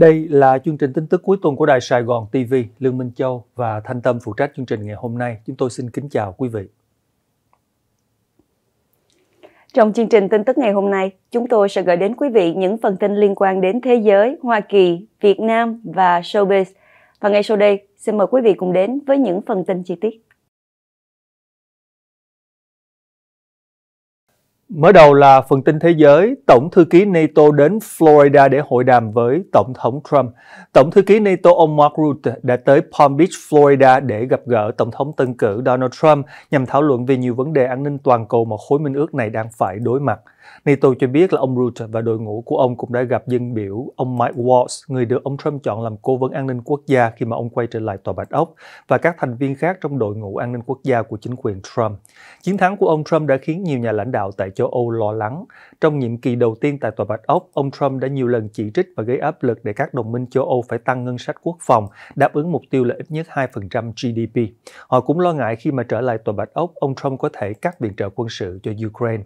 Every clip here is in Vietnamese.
Đây là chương trình tin tức cuối tuần của Đài Sài Gòn TV, Lương Minh Châu và Thanh Tâm phụ trách chương trình ngày hôm nay. Chúng tôi xin kính chào quý vị. Trong chương trình tin tức ngày hôm nay, chúng tôi sẽ gửi đến quý vị những phần tin liên quan đến thế giới, Hoa Kỳ, Việt Nam và showbiz. Và ngay sau đây, xin mời quý vị cùng đến với những phần tin chi tiết. mới đầu là phần tin thế giới, Tổng thư ký NATO đến Florida để hội đàm với Tổng thống Trump. Tổng thư ký NATO ông Mark Rutte đã tới Palm Beach, Florida để gặp gỡ Tổng thống tân cử Donald Trump nhằm thảo luận về nhiều vấn đề an ninh toàn cầu mà khối minh ước này đang phải đối mặt. NATO cho biết là ông Rutte và đội ngũ của ông cũng đã gặp dân biểu ông Mike Waltz, người được ông Trump chọn làm cố vấn an ninh quốc gia khi mà ông quay trở lại Tòa Bạch Ốc, và các thành viên khác trong đội ngũ an ninh quốc gia của chính quyền Trump. Chiến thắng của ông Trump đã khiến nhiều nhà lãnh đạo tại châu Âu lo lắng. Trong nhiệm kỳ đầu tiên tại Tòa Bạch Ốc, ông Trump đã nhiều lần chỉ trích và gây áp lực để các đồng minh châu Âu phải tăng ngân sách quốc phòng, đáp ứng mục tiêu là ít nhất 2% GDP. Họ cũng lo ngại khi mà trở lại Tòa Bạch Ốc, ông Trump có thể cắt viện trợ quân sự cho Ukraine.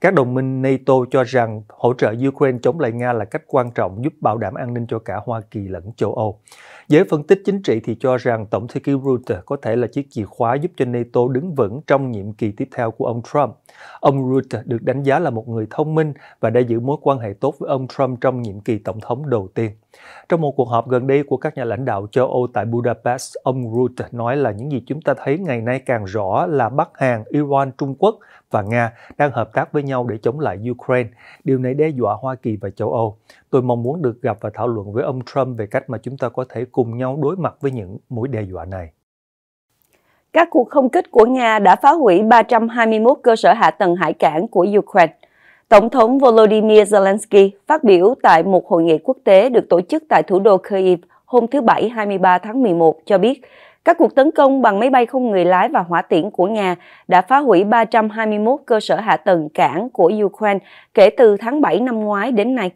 Các đồng minh NATO cho rằng hỗ trợ Ukraine chống lại Nga là cách quan trọng giúp bảo đảm an ninh cho cả Hoa Kỳ lẫn châu Âu. Giới phân tích chính trị thì cho rằng Tổng thư ký Reuters có thể là chiếc chìa khóa giúp cho NATO đứng vững trong nhiệm kỳ tiếp theo của ông Trump. Ông Rutte được đánh giá là một người thông minh và đã giữ mối quan hệ tốt với ông Trump trong nhiệm kỳ tổng thống đầu tiên. Trong một cuộc họp gần đây của các nhà lãnh đạo châu Âu tại Budapest, ông Rutte nói là những gì chúng ta thấy ngày nay càng rõ là Bắc Hàn, Iran, Trung Quốc và Nga đang hợp tác với nhau để chống lại Ukraine. Điều này đe dọa Hoa Kỳ và châu Âu. Tôi mong muốn được gặp và thảo luận với ông Trump về cách mà chúng ta có thể cùng nhau đối mặt với những mối đe dọa này. Các cuộc không kích của Nga đã phá hủy 321 cơ sở hạ tầng hải cảng của Ukraine. Tổng thống Volodymyr Zelensky phát biểu tại một hội nghị quốc tế được tổ chức tại thủ đô Kyiv hôm thứ Bảy 23 tháng 11 cho biết các cuộc tấn công bằng máy bay không người lái và hỏa tiễn của Nga đã phá hủy 321 cơ sở hạ tầng cảng của Ukraine kể từ tháng 7 năm ngoái đến nay.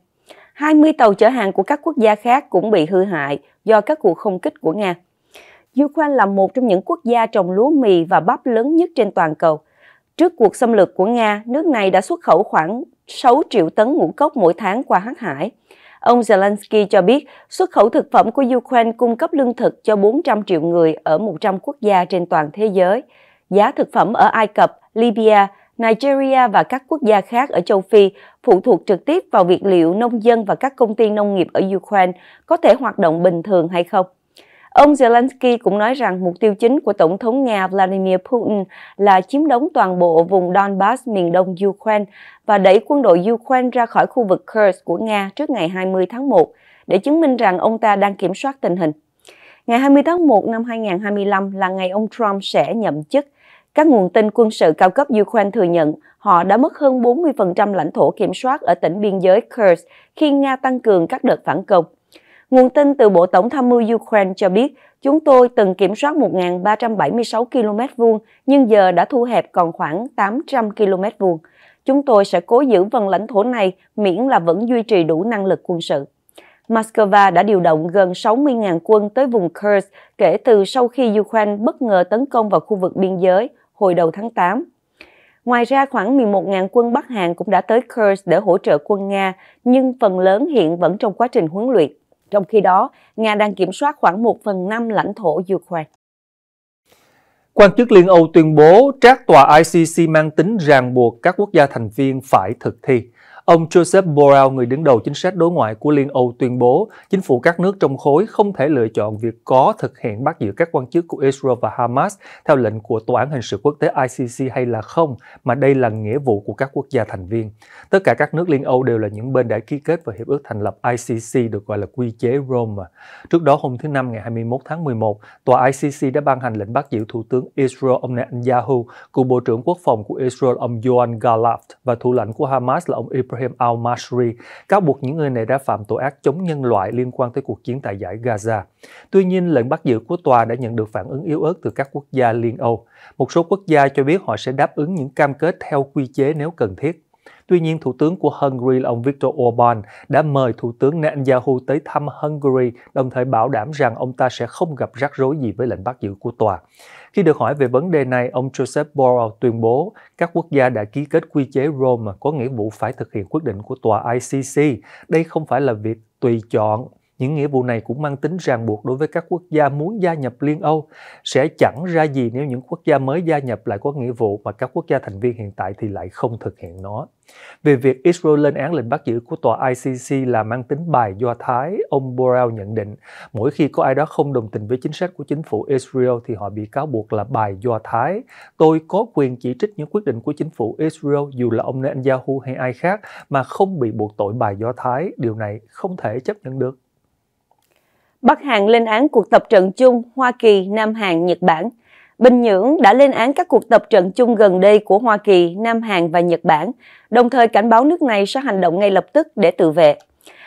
20 tàu chở hàng của các quốc gia khác cũng bị hư hại do các cuộc không kích của Nga. Ukraine là một trong những quốc gia trồng lúa mì và bắp lớn nhất trên toàn cầu. Trước cuộc xâm lược của Nga, nước này đã xuất khẩu khoảng 6 triệu tấn ngũ cốc mỗi tháng qua hắc hải. Ông Zelensky cho biết xuất khẩu thực phẩm của Ukraine cung cấp lương thực cho 400 triệu người ở 100 quốc gia trên toàn thế giới. Giá thực phẩm ở Ai Cập, Libya, Nigeria và các quốc gia khác ở châu Phi phụ thuộc trực tiếp vào việc liệu nông dân và các công ty nông nghiệp ở Ukraine có thể hoạt động bình thường hay không. Ông Zelensky cũng nói rằng mục tiêu chính của Tổng thống Nga Vladimir Putin là chiếm đóng toàn bộ vùng Donbass miền đông Ukraine và đẩy quân đội Ukraine ra khỏi khu vực Kursk của Nga trước ngày 20 tháng 1 để chứng minh rằng ông ta đang kiểm soát tình hình. Ngày 20 tháng 1 năm 2025 là ngày ông Trump sẽ nhậm chức. Các nguồn tin quân sự cao cấp Ukraine thừa nhận họ đã mất hơn 40% lãnh thổ kiểm soát ở tỉnh biên giới Kursk khi Nga tăng cường các đợt phản công. Nguồn tin từ Bộ Tổng tham mưu Ukraine cho biết, chúng tôi từng kiểm soát 1.376 km vuông, nhưng giờ đã thu hẹp còn khoảng 800 km vuông. Chúng tôi sẽ cố giữ phần lãnh thổ này miễn là vẫn duy trì đủ năng lực quân sự. Moscow đã điều động gần 60.000 quân tới vùng Kursk kể từ sau khi Ukraine bất ngờ tấn công vào khu vực biên giới hồi đầu tháng 8. Ngoài ra, khoảng 11.000 quân Bắc Hàn cũng đã tới Kursk để hỗ trợ quân Nga, nhưng phần lớn hiện vẫn trong quá trình huấn luyện. Trong khi đó, Nga đang kiểm soát khoảng 1 phần 5 lãnh thổ Ukraine. Quan chức Liên Âu tuyên bố trác tòa ICC mang tính ràng buộc các quốc gia thành viên phải thực thi. Ông Joseph Borrell, người đứng đầu chính sách đối ngoại của Liên Âu tuyên bố chính phủ các nước trong khối không thể lựa chọn việc có thực hiện bắt giữ các quan chức của Israel và Hamas theo lệnh của Tòa án Hình sự Quốc tế ICC hay là không, mà đây là nghĩa vụ của các quốc gia thành viên. Tất cả các nước Liên Âu đều là những bên đã ký kết vào hiệp ước thành lập ICC được gọi là quy chế Rome. Trước đó hôm thứ Năm ngày 21 tháng 11, Tòa ICC đã ban hành lệnh bắt giữ Thủ tướng Israel ông Netanyahu, cựu Bộ trưởng Quốc phòng của Israel ông Yoan Gallant và thủ lãnh của Hamas là ông Ibrahim Ibrahim al mashri cáo buộc những người này đã phạm tội ác chống nhân loại liên quan tới cuộc chiến tại giải Gaza. Tuy nhiên, lệnh bắt giữ của tòa đã nhận được phản ứng yếu ớt từ các quốc gia Liên Âu. Một số quốc gia cho biết họ sẽ đáp ứng những cam kết theo quy chế nếu cần thiết. Tuy nhiên, Thủ tướng của Hungary là ông Viktor Orbán đã mời Thủ tướng Netanyahu tới thăm Hungary, đồng thời bảo đảm rằng ông ta sẽ không gặp rắc rối gì với lệnh bắt giữ của tòa. Khi được hỏi về vấn đề này, ông Joseph Borrell tuyên bố các quốc gia đã ký kết quy chế Rome có nghĩa vụ phải thực hiện quyết định của tòa ICC. Đây không phải là việc tùy chọn những nghĩa vụ này cũng mang tính ràng buộc đối với các quốc gia muốn gia nhập Liên Âu. Sẽ chẳng ra gì nếu những quốc gia mới gia nhập lại có nghĩa vụ mà các quốc gia thành viên hiện tại thì lại không thực hiện nó. Về việc Israel lên án lệnh bắt giữ của tòa ICC là mang tính bài do Thái, ông Borrell nhận định mỗi khi có ai đó không đồng tình với chính sách của chính phủ Israel thì họ bị cáo buộc là bài do Thái. Tôi có quyền chỉ trích những quyết định của chính phủ Israel dù là ông Netanyahu hay ai khác mà không bị buộc tội bài do Thái. Điều này không thể chấp nhận được. Bắc Hàn lên án cuộc tập trận chung Hoa Kỳ, Nam Hàn, Nhật Bản. Bình Nhưỡng đã lên án các cuộc tập trận chung gần đây của Hoa Kỳ, Nam Hàn và Nhật Bản, đồng thời cảnh báo nước này sẽ hành động ngay lập tức để tự vệ.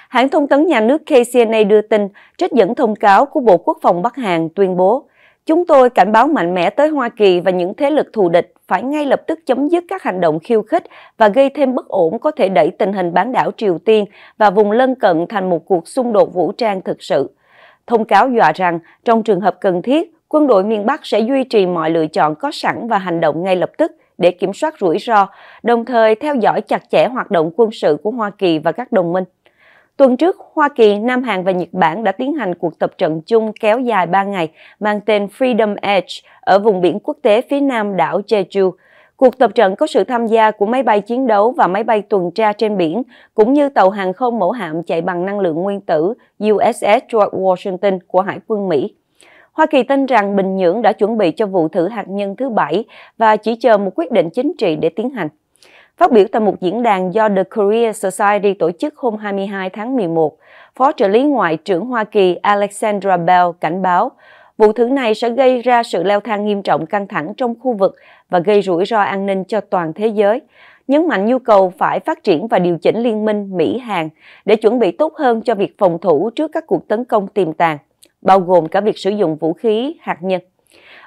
Hãng thông tấn nhà nước KCNA đưa tin, trích dẫn thông cáo của Bộ Quốc phòng Bắc Hàn tuyên bố, Chúng tôi cảnh báo mạnh mẽ tới Hoa Kỳ và những thế lực thù địch phải ngay lập tức chấm dứt các hành động khiêu khích và gây thêm bất ổn có thể đẩy tình hình bán đảo Triều Tiên và vùng lân cận thành một cuộc xung đột vũ trang thực sự thông cáo dọa rằng trong trường hợp cần thiết, quân đội miền Bắc sẽ duy trì mọi lựa chọn có sẵn và hành động ngay lập tức để kiểm soát rủi ro, đồng thời theo dõi chặt chẽ hoạt động quân sự của Hoa Kỳ và các đồng minh. Tuần trước, Hoa Kỳ, Nam Hàn và Nhật Bản đã tiến hành cuộc tập trận chung kéo dài 3 ngày mang tên Freedom Edge ở vùng biển quốc tế phía nam đảo Jeju. Cuộc tập trận có sự tham gia của máy bay chiến đấu và máy bay tuần tra trên biển, cũng như tàu hàng không mẫu hạm chạy bằng năng lượng nguyên tử USS George Washington của Hải quân Mỹ. Hoa Kỳ tin rằng Bình Nhưỡng đã chuẩn bị cho vụ thử hạt nhân thứ bảy và chỉ chờ một quyết định chính trị để tiến hành. Phát biểu tại một diễn đàn do The Korea Society tổ chức hôm 22 tháng 11, Phó trợ lý Ngoại trưởng Hoa Kỳ Alexandra Bell cảnh báo Vụ thử này sẽ gây ra sự leo thang nghiêm trọng căng thẳng trong khu vực và gây rủi ro an ninh cho toàn thế giới, nhấn mạnh nhu cầu phải phát triển và điều chỉnh liên minh Mỹ-Hàn để chuẩn bị tốt hơn cho việc phòng thủ trước các cuộc tấn công tiềm tàng, bao gồm cả việc sử dụng vũ khí hạt nhân.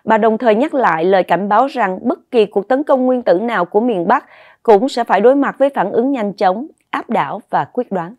Bà đồng thời nhắc lại lời cảnh báo rằng bất kỳ cuộc tấn công nguyên tử nào của miền Bắc cũng sẽ phải đối mặt với phản ứng nhanh chóng, áp đảo và quyết đoán.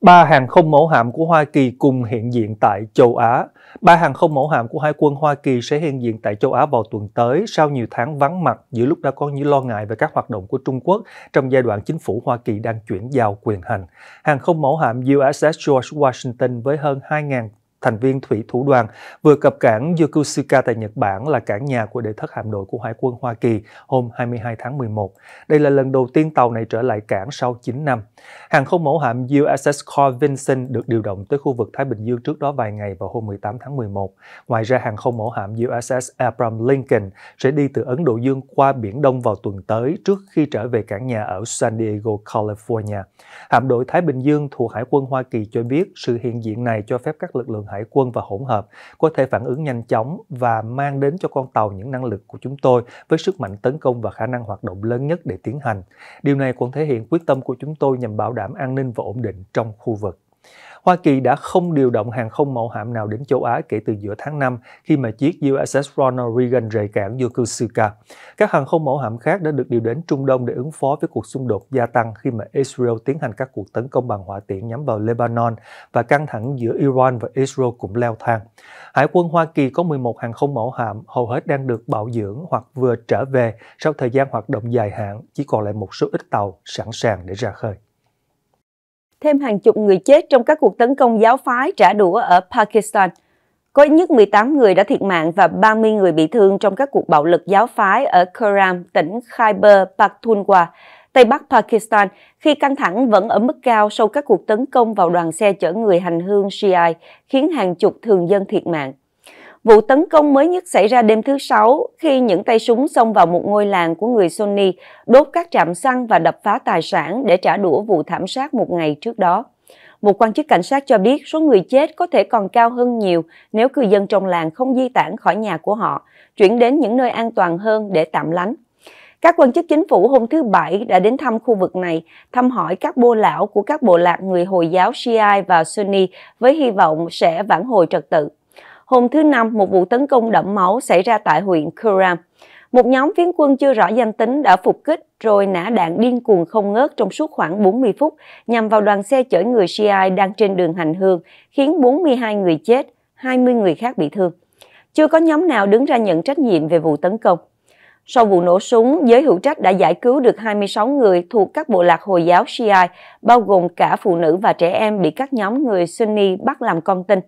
Ba hàng không mẫu hạm của Hoa Kỳ cùng hiện diện tại châu Á. Ba hàng không mẫu hạm của hai quân Hoa Kỳ sẽ hiện diện tại châu Á vào tuần tới sau nhiều tháng vắng mặt giữa lúc đã có những lo ngại về các hoạt động của Trung Quốc trong giai đoạn chính phủ Hoa Kỳ đang chuyển giao quyền hành. Hàng không mẫu hạm USS George Washington với hơn 2.000 thành viên thủy thủ đoàn vừa cập cảng Yokosuka tại Nhật Bản là cảng nhà của đệ thất hạm đội của Hải quân Hoa Kỳ hôm 22 tháng 11. Đây là lần đầu tiên tàu này trở lại cảng sau 9 năm. Hàng không mẫu hạm USS Carl Vinson được điều động tới khu vực Thái Bình Dương trước đó vài ngày vào hôm 18 tháng 11. Ngoài ra, hàng không mẫu hạm USS Abraham Lincoln sẽ đi từ Ấn Độ Dương qua Biển Đông vào tuần tới trước khi trở về cảng nhà ở San Diego, California. Hạm đội Thái Bình Dương thuộc Hải quân Hoa Kỳ cho biết sự hiện diện này cho phép các lực lượng hải quân và hỗn hợp có thể phản ứng nhanh chóng và mang đến cho con tàu những năng lực của chúng tôi với sức mạnh tấn công và khả năng hoạt động lớn nhất để tiến hành. Điều này cũng thể hiện quyết tâm của chúng tôi nhằm bảo đảm an ninh và ổn định trong khu vực. Hoa Kỳ đã không điều động hàng không mẫu hạm nào đến châu Á kể từ giữa tháng 5 khi mà chiếc USS Ronald Reagan rời cảng Yokosuka. Các hàng không mẫu hạm khác đã được điều đến Trung Đông để ứng phó với cuộc xung đột gia tăng khi mà Israel tiến hành các cuộc tấn công bằng hỏa tiễn nhắm vào Lebanon và căng thẳng giữa Iran và Israel cũng leo thang. Hải quân Hoa Kỳ có 11 hàng không mẫu hạm, hầu hết đang được bảo dưỡng hoặc vừa trở về sau thời gian hoạt động dài hạn, chỉ còn lại một số ít tàu sẵn sàng để ra khơi thêm hàng chục người chết trong các cuộc tấn công giáo phái trả đũa ở Pakistan. Có ít nhất 18 người đã thiệt mạng và 30 người bị thương trong các cuộc bạo lực giáo phái ở Kuram, tỉnh Khyber Pakhtunkhwa, Tây Bắc Pakistan, khi căng thẳng vẫn ở mức cao sau các cuộc tấn công vào đoàn xe chở người hành hương Shiite, khiến hàng chục thường dân thiệt mạng. Vụ tấn công mới nhất xảy ra đêm thứ Sáu khi những tay súng xông vào một ngôi làng của người Sunni, đốt các trạm xăng và đập phá tài sản để trả đũa vụ thảm sát một ngày trước đó. Một quan chức cảnh sát cho biết số người chết có thể còn cao hơn nhiều nếu cư dân trong làng không di tản khỏi nhà của họ, chuyển đến những nơi an toàn hơn để tạm lánh. Các quan chức chính phủ hôm thứ Bảy đã đến thăm khu vực này, thăm hỏi các bô lão của các bộ lạc người Hồi giáo Shia và Sunni với hy vọng sẽ vãn hồi trật tự hôm thứ Năm một vụ tấn công đẫm máu xảy ra tại huyện Kuram. Một nhóm phiến quân chưa rõ danh tính đã phục kích rồi nã đạn điên cuồng không ngớt trong suốt khoảng 40 phút nhằm vào đoàn xe chở người Shiite đang trên đường hành hương, khiến 42 người chết, 20 người khác bị thương. Chưa có nhóm nào đứng ra nhận trách nhiệm về vụ tấn công. Sau vụ nổ súng, giới hữu trách đã giải cứu được 26 người thuộc các bộ lạc Hồi giáo Shiite, bao gồm cả phụ nữ và trẻ em bị các nhóm người Sunni bắt làm con tin.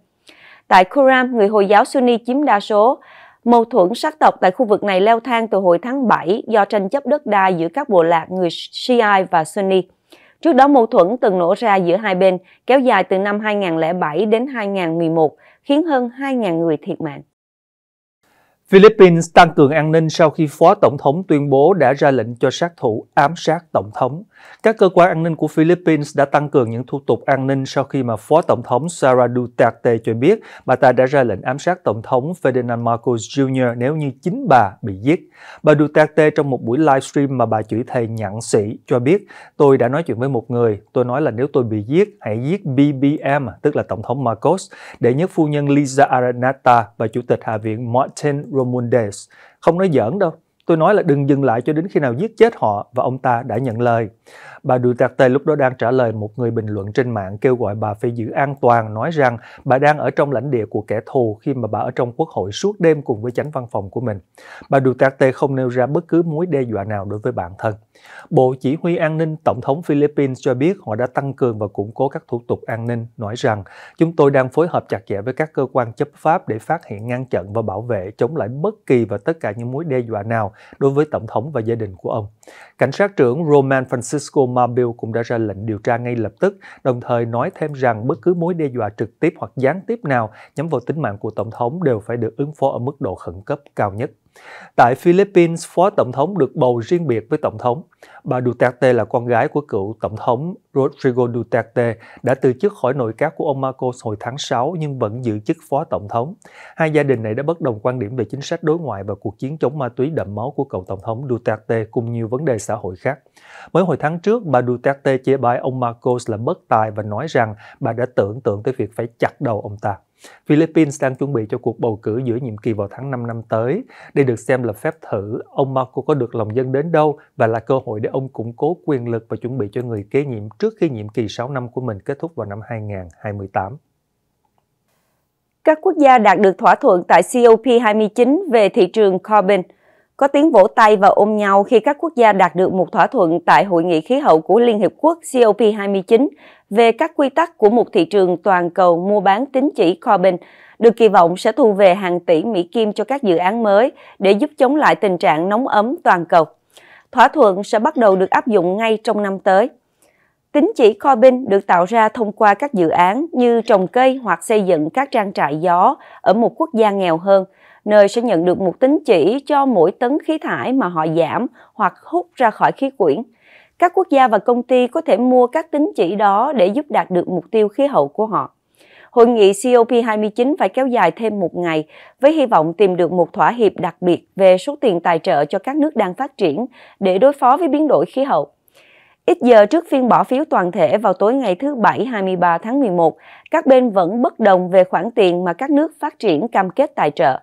Tại Quram, người Hồi giáo Sunni chiếm đa số. Mâu thuẫn sắc tộc tại khu vực này leo thang từ hồi tháng 7 do tranh chấp đất đai giữa các bộ lạc người Shiite và Sunni. Trước đó mâu thuẫn từng nổ ra giữa hai bên, kéo dài từ năm 2007 đến 2011, khiến hơn 2.000 người thiệt mạng. Philippines tăng cường an ninh sau khi Phó Tổng thống tuyên bố đã ra lệnh cho sát thủ ám sát Tổng thống. Các cơ quan an ninh của Philippines đã tăng cường những thủ tục an ninh sau khi mà Phó Tổng thống Sara Duterte cho biết bà ta đã ra lệnh ám sát Tổng thống Ferdinand Marcos Jr. nếu như chính bà bị giết. Bà Duterte trong một buổi livestream mà bà chửi thề nhặn sĩ cho biết Tôi đã nói chuyện với một người, tôi nói là nếu tôi bị giết, hãy giết BBM, tức là Tổng thống Marcos, để nhất phu nhân Liza Araneta và Chủ tịch Hạ viện Martin Romundes. Không nói giỡn đâu. Tôi nói là đừng dừng lại cho đến khi nào giết chết họ và ông ta đã nhận lời. Bà Duterte lúc đó đang trả lời một người bình luận trên mạng kêu gọi bà phải giữ an toàn, nói rằng bà đang ở trong lãnh địa của kẻ thù khi mà bà ở trong quốc hội suốt đêm cùng với chánh văn phòng của mình. Bà Duterte không nêu ra bất cứ mối đe dọa nào đối với bản thân. Bộ Chỉ huy An ninh Tổng thống Philippines cho biết họ đã tăng cường và củng cố các thủ tục an ninh, nói rằng chúng tôi đang phối hợp chặt chẽ với các cơ quan chấp pháp để phát hiện ngăn chặn và bảo vệ chống lại bất kỳ và tất cả những mối đe dọa nào đối với Tổng thống và gia đình của ông. Cảnh sát trưởng Roman Francisco Obama Bill cũng đã ra lệnh điều tra ngay lập tức, đồng thời nói thêm rằng bất cứ mối đe dọa trực tiếp hoặc gián tiếp nào nhắm vào tính mạng của Tổng thống đều phải được ứng phó ở mức độ khẩn cấp cao nhất. Tại Philippines, phó tổng thống được bầu riêng biệt với tổng thống. Bà Duterte là con gái của cựu tổng thống Rodrigo Duterte đã từ chức khỏi nội các của ông Marcos hồi tháng 6 nhưng vẫn giữ chức phó tổng thống. Hai gia đình này đã bất đồng quan điểm về chính sách đối ngoại và cuộc chiến chống ma túy đậm máu của cựu tổng thống Duterte cùng nhiều vấn đề xã hội khác. Mới hồi tháng trước, bà Duterte chê bai ông Marcos là bất tài và nói rằng bà đã tưởng tượng tới việc phải chặt đầu ông ta. Philippines đang chuẩn bị cho cuộc bầu cử giữa nhiệm kỳ vào tháng 5 năm tới. Đây được xem là phép thử ông Marco có được lòng dân đến đâu và là cơ hội để ông củng cố quyền lực và chuẩn bị cho người kế nhiệm trước khi nhiệm kỳ 6 năm của mình kết thúc vào năm 2028. Các quốc gia đạt được thỏa thuận tại COP29 về thị trường carbon – có tiếng vỗ tay và ôm nhau khi các quốc gia đạt được một thỏa thuận tại Hội nghị khí hậu của Liên Hiệp Quốc COP29 về các quy tắc của một thị trường toàn cầu mua bán tín chỉ carbon, được kỳ vọng sẽ thu về hàng tỷ Mỹ Kim cho các dự án mới để giúp chống lại tình trạng nóng ấm toàn cầu. Thỏa thuận sẽ bắt đầu được áp dụng ngay trong năm tới. Tính chỉ kho binh được tạo ra thông qua các dự án như trồng cây hoặc xây dựng các trang trại gió ở một quốc gia nghèo hơn, nơi sẽ nhận được một tính chỉ cho mỗi tấn khí thải mà họ giảm hoặc hút ra khỏi khí quyển. Các quốc gia và công ty có thể mua các tính chỉ đó để giúp đạt được mục tiêu khí hậu của họ. Hội nghị COP29 phải kéo dài thêm một ngày với hy vọng tìm được một thỏa hiệp đặc biệt về số tiền tài trợ cho các nước đang phát triển để đối phó với biến đổi khí hậu. Ít giờ trước phiên bỏ phiếu toàn thể vào tối ngày thứ Bảy 23 tháng 11, các bên vẫn bất đồng về khoản tiền mà các nước phát triển cam kết tài trợ.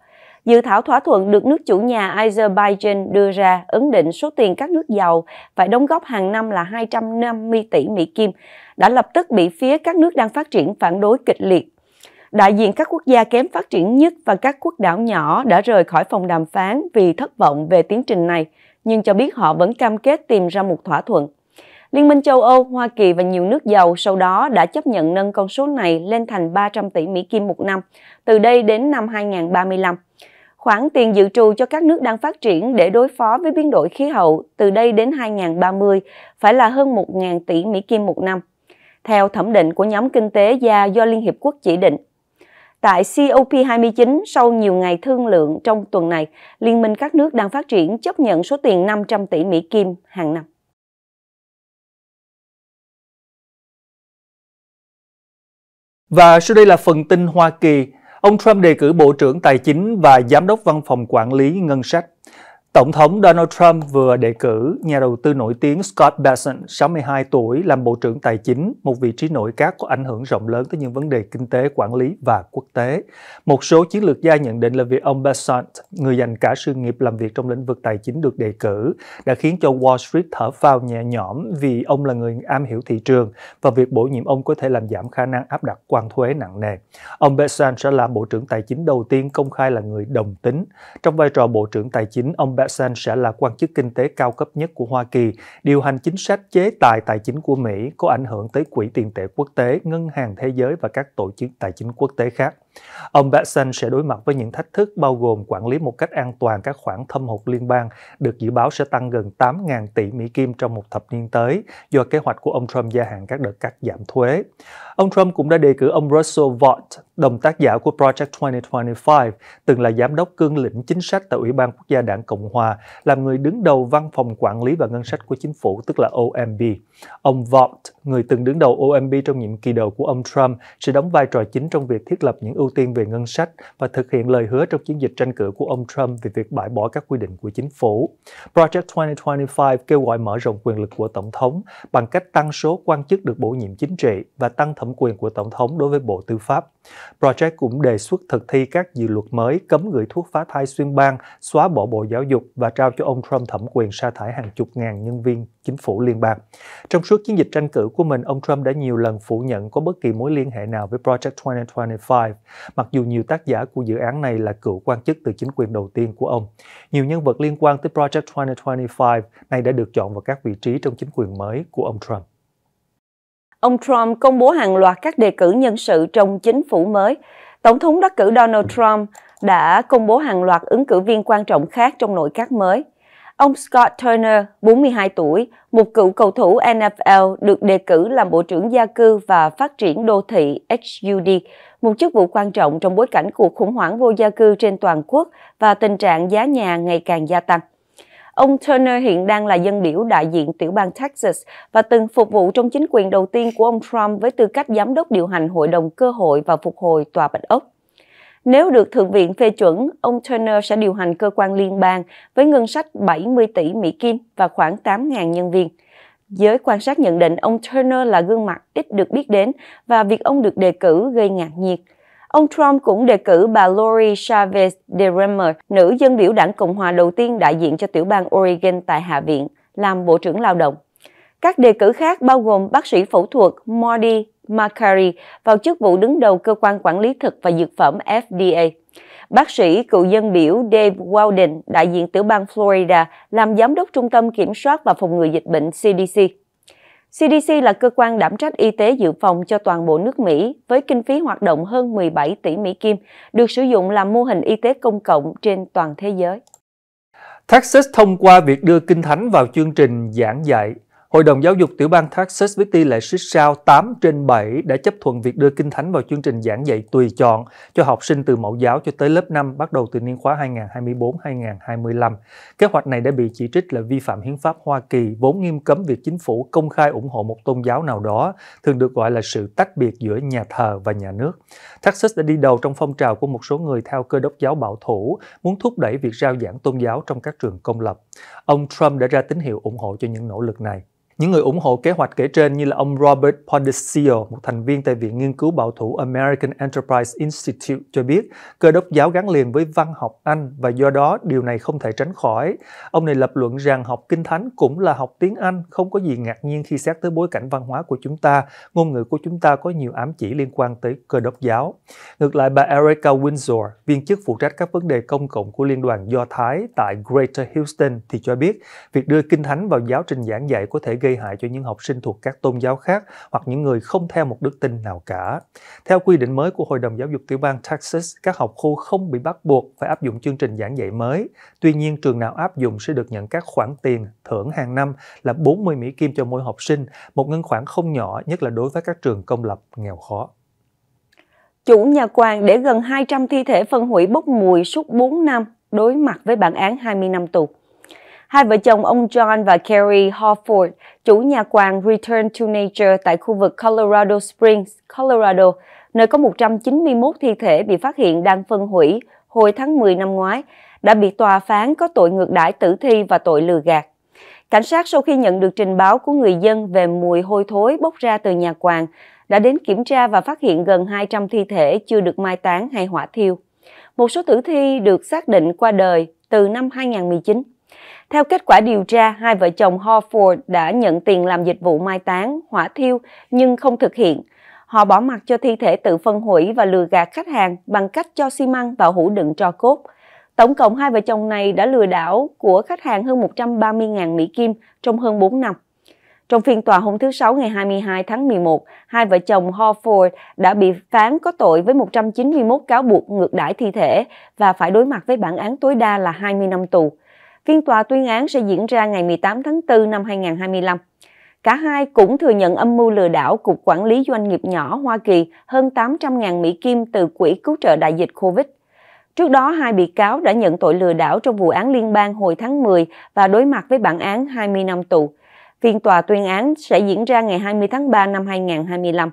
Dự thảo thỏa thuận được nước chủ nhà Azerbaijan đưa ra ấn định số tiền các nước giàu phải đóng góp hàng năm là 250 tỷ Mỹ Kim, đã lập tức bị phía các nước đang phát triển phản đối kịch liệt. Đại diện các quốc gia kém phát triển nhất và các quốc đảo nhỏ đã rời khỏi phòng đàm phán vì thất vọng về tiến trình này, nhưng cho biết họ vẫn cam kết tìm ra một thỏa thuận. Liên minh châu Âu, Hoa Kỳ và nhiều nước giàu sau đó đã chấp nhận nâng con số này lên thành 300 tỷ Mỹ Kim một năm, từ đây đến năm 2035. Khoản tiền dự trù cho các nước đang phát triển để đối phó với biến đổi khí hậu từ đây đến 2030 phải là hơn 1.000 tỷ Mỹ Kim một năm, theo thẩm định của nhóm kinh tế gia do Liên Hiệp Quốc chỉ định. Tại COP29, sau nhiều ngày thương lượng trong tuần này, Liên minh các nước đang phát triển chấp nhận số tiền 500 tỷ Mỹ Kim hàng năm. Và sau đây là phần tin Hoa Kỳ. Ông Trump đề cử Bộ trưởng Tài chính và Giám đốc Văn phòng Quản lý Ngân sách. Tổng thống Donald Trump vừa đề cử nhà đầu tư nổi tiếng Scott Bessent, 62 tuổi, làm Bộ trưởng Tài chính, một vị trí nội các có ảnh hưởng rộng lớn tới những vấn đề kinh tế, quản lý và quốc tế. Một số chiến lược gia nhận định là việc ông Bessent, người dành cả sự nghiệp làm việc trong lĩnh vực tài chính được đề cử, đã khiến cho Wall Street thở phào nhẹ nhõm vì ông là người am hiểu thị trường và việc bổ nhiệm ông có thể làm giảm khả năng áp đặt quan thuế nặng nề. Ông Bessent sẽ là Bộ trưởng Tài chính đầu tiên công khai là người đồng tính. Trong vai trò Bộ trưởng Tài chính, ông Besson Carson sẽ là quan chức kinh tế cao cấp nhất của Hoa Kỳ, điều hành chính sách chế tài tài chính của Mỹ có ảnh hưởng tới quỹ tiền tệ quốc tế, ngân hàng thế giới và các tổ chức tài chính quốc tế khác. Ông Batson sẽ đối mặt với những thách thức bao gồm quản lý một cách an toàn các khoản thâm hụt liên bang được dự báo sẽ tăng gần 8.000 tỷ Mỹ Kim trong một thập niên tới do kế hoạch của ông Trump gia hạn các đợt cắt giảm thuế. Ông Trump cũng đã đề cử ông Russell Vought, đồng tác giả của Project 2025, từng là giám đốc cương lĩnh chính sách tại Ủy ban Quốc gia Đảng Cộng Hòa, làm người đứng đầu văn phòng quản lý và ngân sách của chính phủ, tức là OMB. Ông Vought, người từng đứng đầu OMB trong nhiệm kỳ đầu của ông Trump, sẽ đóng vai trò chính trong việc thiết lập những ưu ưu tiên về ngân sách và thực hiện lời hứa trong chiến dịch tranh cử của ông Trump về việc bãi bỏ các quy định của chính phủ. Project 2025 kêu gọi mở rộng quyền lực của Tổng thống bằng cách tăng số quan chức được bổ nhiệm chính trị và tăng thẩm quyền của Tổng thống đối với Bộ Tư pháp. Project cũng đề xuất thực thi các dự luật mới cấm gửi thuốc phá thai xuyên bang, xóa bỏ Bộ Giáo dục và trao cho ông Trump thẩm quyền sa thải hàng chục ngàn nhân viên chính phủ liên bang. Trong suốt chiến dịch tranh cử của mình, ông Trump đã nhiều lần phủ nhận có bất kỳ mối liên hệ nào với Project 2025, mặc dù nhiều tác giả của dự án này là cựu quan chức từ chính quyền đầu tiên của ông. Nhiều nhân vật liên quan tới Project 2025 này đã được chọn vào các vị trí trong chính quyền mới của ông Trump. Ông Trump công bố hàng loạt các đề cử nhân sự trong chính phủ mới. Tổng thống đắc cử Donald Trump đã công bố hàng loạt ứng cử viên quan trọng khác trong nội các mới – Ông Scott Turner, 42 tuổi, một cựu cầu thủ NFL được đề cử làm Bộ trưởng Gia cư và Phát triển Đô thị HUD, một chức vụ quan trọng trong bối cảnh cuộc khủng hoảng vô gia cư trên toàn quốc và tình trạng giá nhà ngày càng gia tăng. Ông Turner hiện đang là dân biểu đại diện tiểu bang Texas và từng phục vụ trong chính quyền đầu tiên của ông Trump với tư cách giám đốc điều hành Hội đồng Cơ hội và Phục hồi Tòa Bạch Ốc. Nếu được Thượng viện phê chuẩn, ông Turner sẽ điều hành cơ quan liên bang với ngân sách 70 tỷ Mỹ Kim và khoảng 8.000 nhân viên. Giới quan sát nhận định ông Turner là gương mặt ít được biết đến và việc ông được đề cử gây ngạc nhiệt. Ông Trump cũng đề cử bà Lori Chavez de Remer, nữ dân biểu đảng Cộng hòa đầu tiên đại diện cho tiểu bang Oregon tại Hạ viện, làm Bộ trưởng Lao động. Các đề cử khác bao gồm bác sĩ phẫu thuật Marty Makari vào chức vụ đứng đầu cơ quan quản lý thực và dược phẩm FDA. Bác sĩ cựu dân biểu Dave Walden, đại diện tiểu bang Florida, làm giám đốc Trung tâm Kiểm soát và Phòng ngừa Dịch bệnh CDC. CDC là cơ quan đảm trách y tế dự phòng cho toàn bộ nước Mỹ với kinh phí hoạt động hơn 17 tỷ Mỹ Kim, được sử dụng làm mô hình y tế công cộng trên toàn thế giới. Texas thông qua việc đưa Kinh Thánh vào chương trình giảng dạy Hội đồng Giáo dục tiểu bang Texas City lại xích sao 8 trên 7 đã chấp thuận việc đưa Kinh Thánh vào chương trình giảng dạy tùy chọn cho học sinh từ mẫu giáo cho tới lớp 5 bắt đầu từ niên khóa 2024-2025. Kế hoạch này đã bị chỉ trích là vi phạm hiến pháp Hoa Kỳ, vốn nghiêm cấm việc chính phủ công khai ủng hộ một tôn giáo nào đó, thường được gọi là sự tách biệt giữa nhà thờ và nhà nước. Texas đã đi đầu trong phong trào của một số người theo cơ đốc giáo bảo thủ, muốn thúc đẩy việc rao giảng tôn giáo trong các trường công lập. Ông Trump đã ra tín hiệu ủng hộ cho những nỗ lực này. Những người ủng hộ kế hoạch kể trên như là ông Robert Pondicio, một thành viên tại Viện Nghiên cứu Bảo thủ American Enterprise Institute cho biết cơ đốc giáo gắn liền với văn học Anh và do đó điều này không thể tránh khỏi. Ông này lập luận rằng học kinh thánh cũng là học tiếng Anh, không có gì ngạc nhiên khi xét tới bối cảnh văn hóa của chúng ta. Ngôn ngữ của chúng ta có nhiều ám chỉ liên quan tới cơ đốc giáo. Ngược lại, bà Erica Windsor, viên chức phụ trách các vấn đề công cộng của Liên đoàn Do Thái tại Greater Houston thì cho biết việc đưa kinh thánh vào giáo trình giảng dạy có thể gây gây hại cho những học sinh thuộc các tôn giáo khác hoặc những người không theo một đức tin nào cả. Theo quy định mới của Hội đồng Giáo dục tiểu bang Texas, các học khu không bị bắt buộc phải áp dụng chương trình giảng dạy mới. Tuy nhiên, trường nào áp dụng sẽ được nhận các khoản tiền thưởng hàng năm là 40 Mỹ Kim cho mỗi học sinh, một ngân khoản không nhỏ nhất là đối với các trường công lập nghèo khó. Chủ nhà quan để gần 200 thi thể phân hủy bốc mùi suốt 4 năm đối mặt với bản án 20 năm tù. Hai vợ chồng ông John và Carrie Hawford, chủ nhà quàng Return to Nature tại khu vực Colorado Springs, Colorado, nơi có 191 thi thể bị phát hiện đang phân hủy hồi tháng 10 năm ngoái, đã bị tòa phán có tội ngược đãi tử thi và tội lừa gạt. Cảnh sát sau khi nhận được trình báo của người dân về mùi hôi thối bốc ra từ nhà quàng, đã đến kiểm tra và phát hiện gần 200 thi thể chưa được mai táng hay hỏa thiêu. Một số tử thi được xác định qua đời từ năm 2019. Theo kết quả điều tra, hai vợ chồng Horford đã nhận tiền làm dịch vụ mai táng, hỏa thiêu nhưng không thực hiện. Họ bỏ mặc cho thi thể tự phân hủy và lừa gạt khách hàng bằng cách cho xi măng vào hũ đựng tro cốt. Tổng cộng hai vợ chồng này đã lừa đảo của khách hàng hơn 130.000 Mỹ Kim trong hơn 4 năm. Trong phiên tòa hôm thứ Sáu ngày 22 tháng 11, hai vợ chồng Horford đã bị phán có tội với 191 cáo buộc ngược đãi thi thể và phải đối mặt với bản án tối đa là 20 năm tù. Phiên tòa tuyên án sẽ diễn ra ngày 18 tháng 4 năm 2025. Cả hai cũng thừa nhận âm mưu lừa đảo Cục Quản lý Doanh nghiệp nhỏ Hoa Kỳ hơn 800.000 Mỹ Kim từ Quỹ Cứu trợ Đại dịch COVID. Trước đó, hai bị cáo đã nhận tội lừa đảo trong vụ án liên bang hồi tháng 10 và đối mặt với bản án 20 năm tù. Phiên tòa tuyên án sẽ diễn ra ngày 20 tháng 3 năm 2025.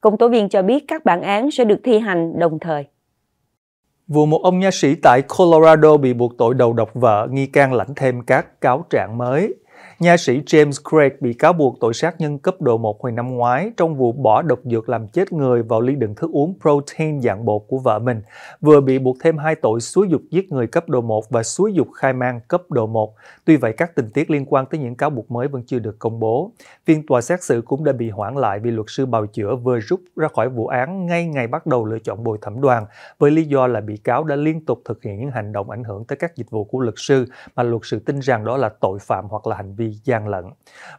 Công tố viên cho biết các bản án sẽ được thi hành đồng thời. Vụ một ông nha sĩ tại Colorado bị buộc tội đầu độc vợ, nghi can lãnh thêm các cáo trạng mới. Nha sĩ James Craig bị cáo buộc tội sát nhân cấp độ 1 hồi năm ngoái trong vụ bỏ độc dược làm chết người vào ly đựng thức uống protein dạng bột của vợ mình, vừa bị buộc thêm hai tội xúi dục giết người cấp độ 1 và xúi dục khai mang cấp độ 1. Tuy vậy, các tình tiết liên quan tới những cáo buộc mới vẫn chưa được công bố. Phiên tòa xét xử cũng đã bị hoãn lại vì luật sư bào chữa vừa rút ra khỏi vụ án ngay ngày bắt đầu lựa chọn bồi thẩm đoàn với lý do là bị cáo đã liên tục thực hiện những hành động ảnh hưởng tới các dịch vụ của luật sư mà luật sư tin rằng đó là tội phạm hoặc là hành vi gian lận.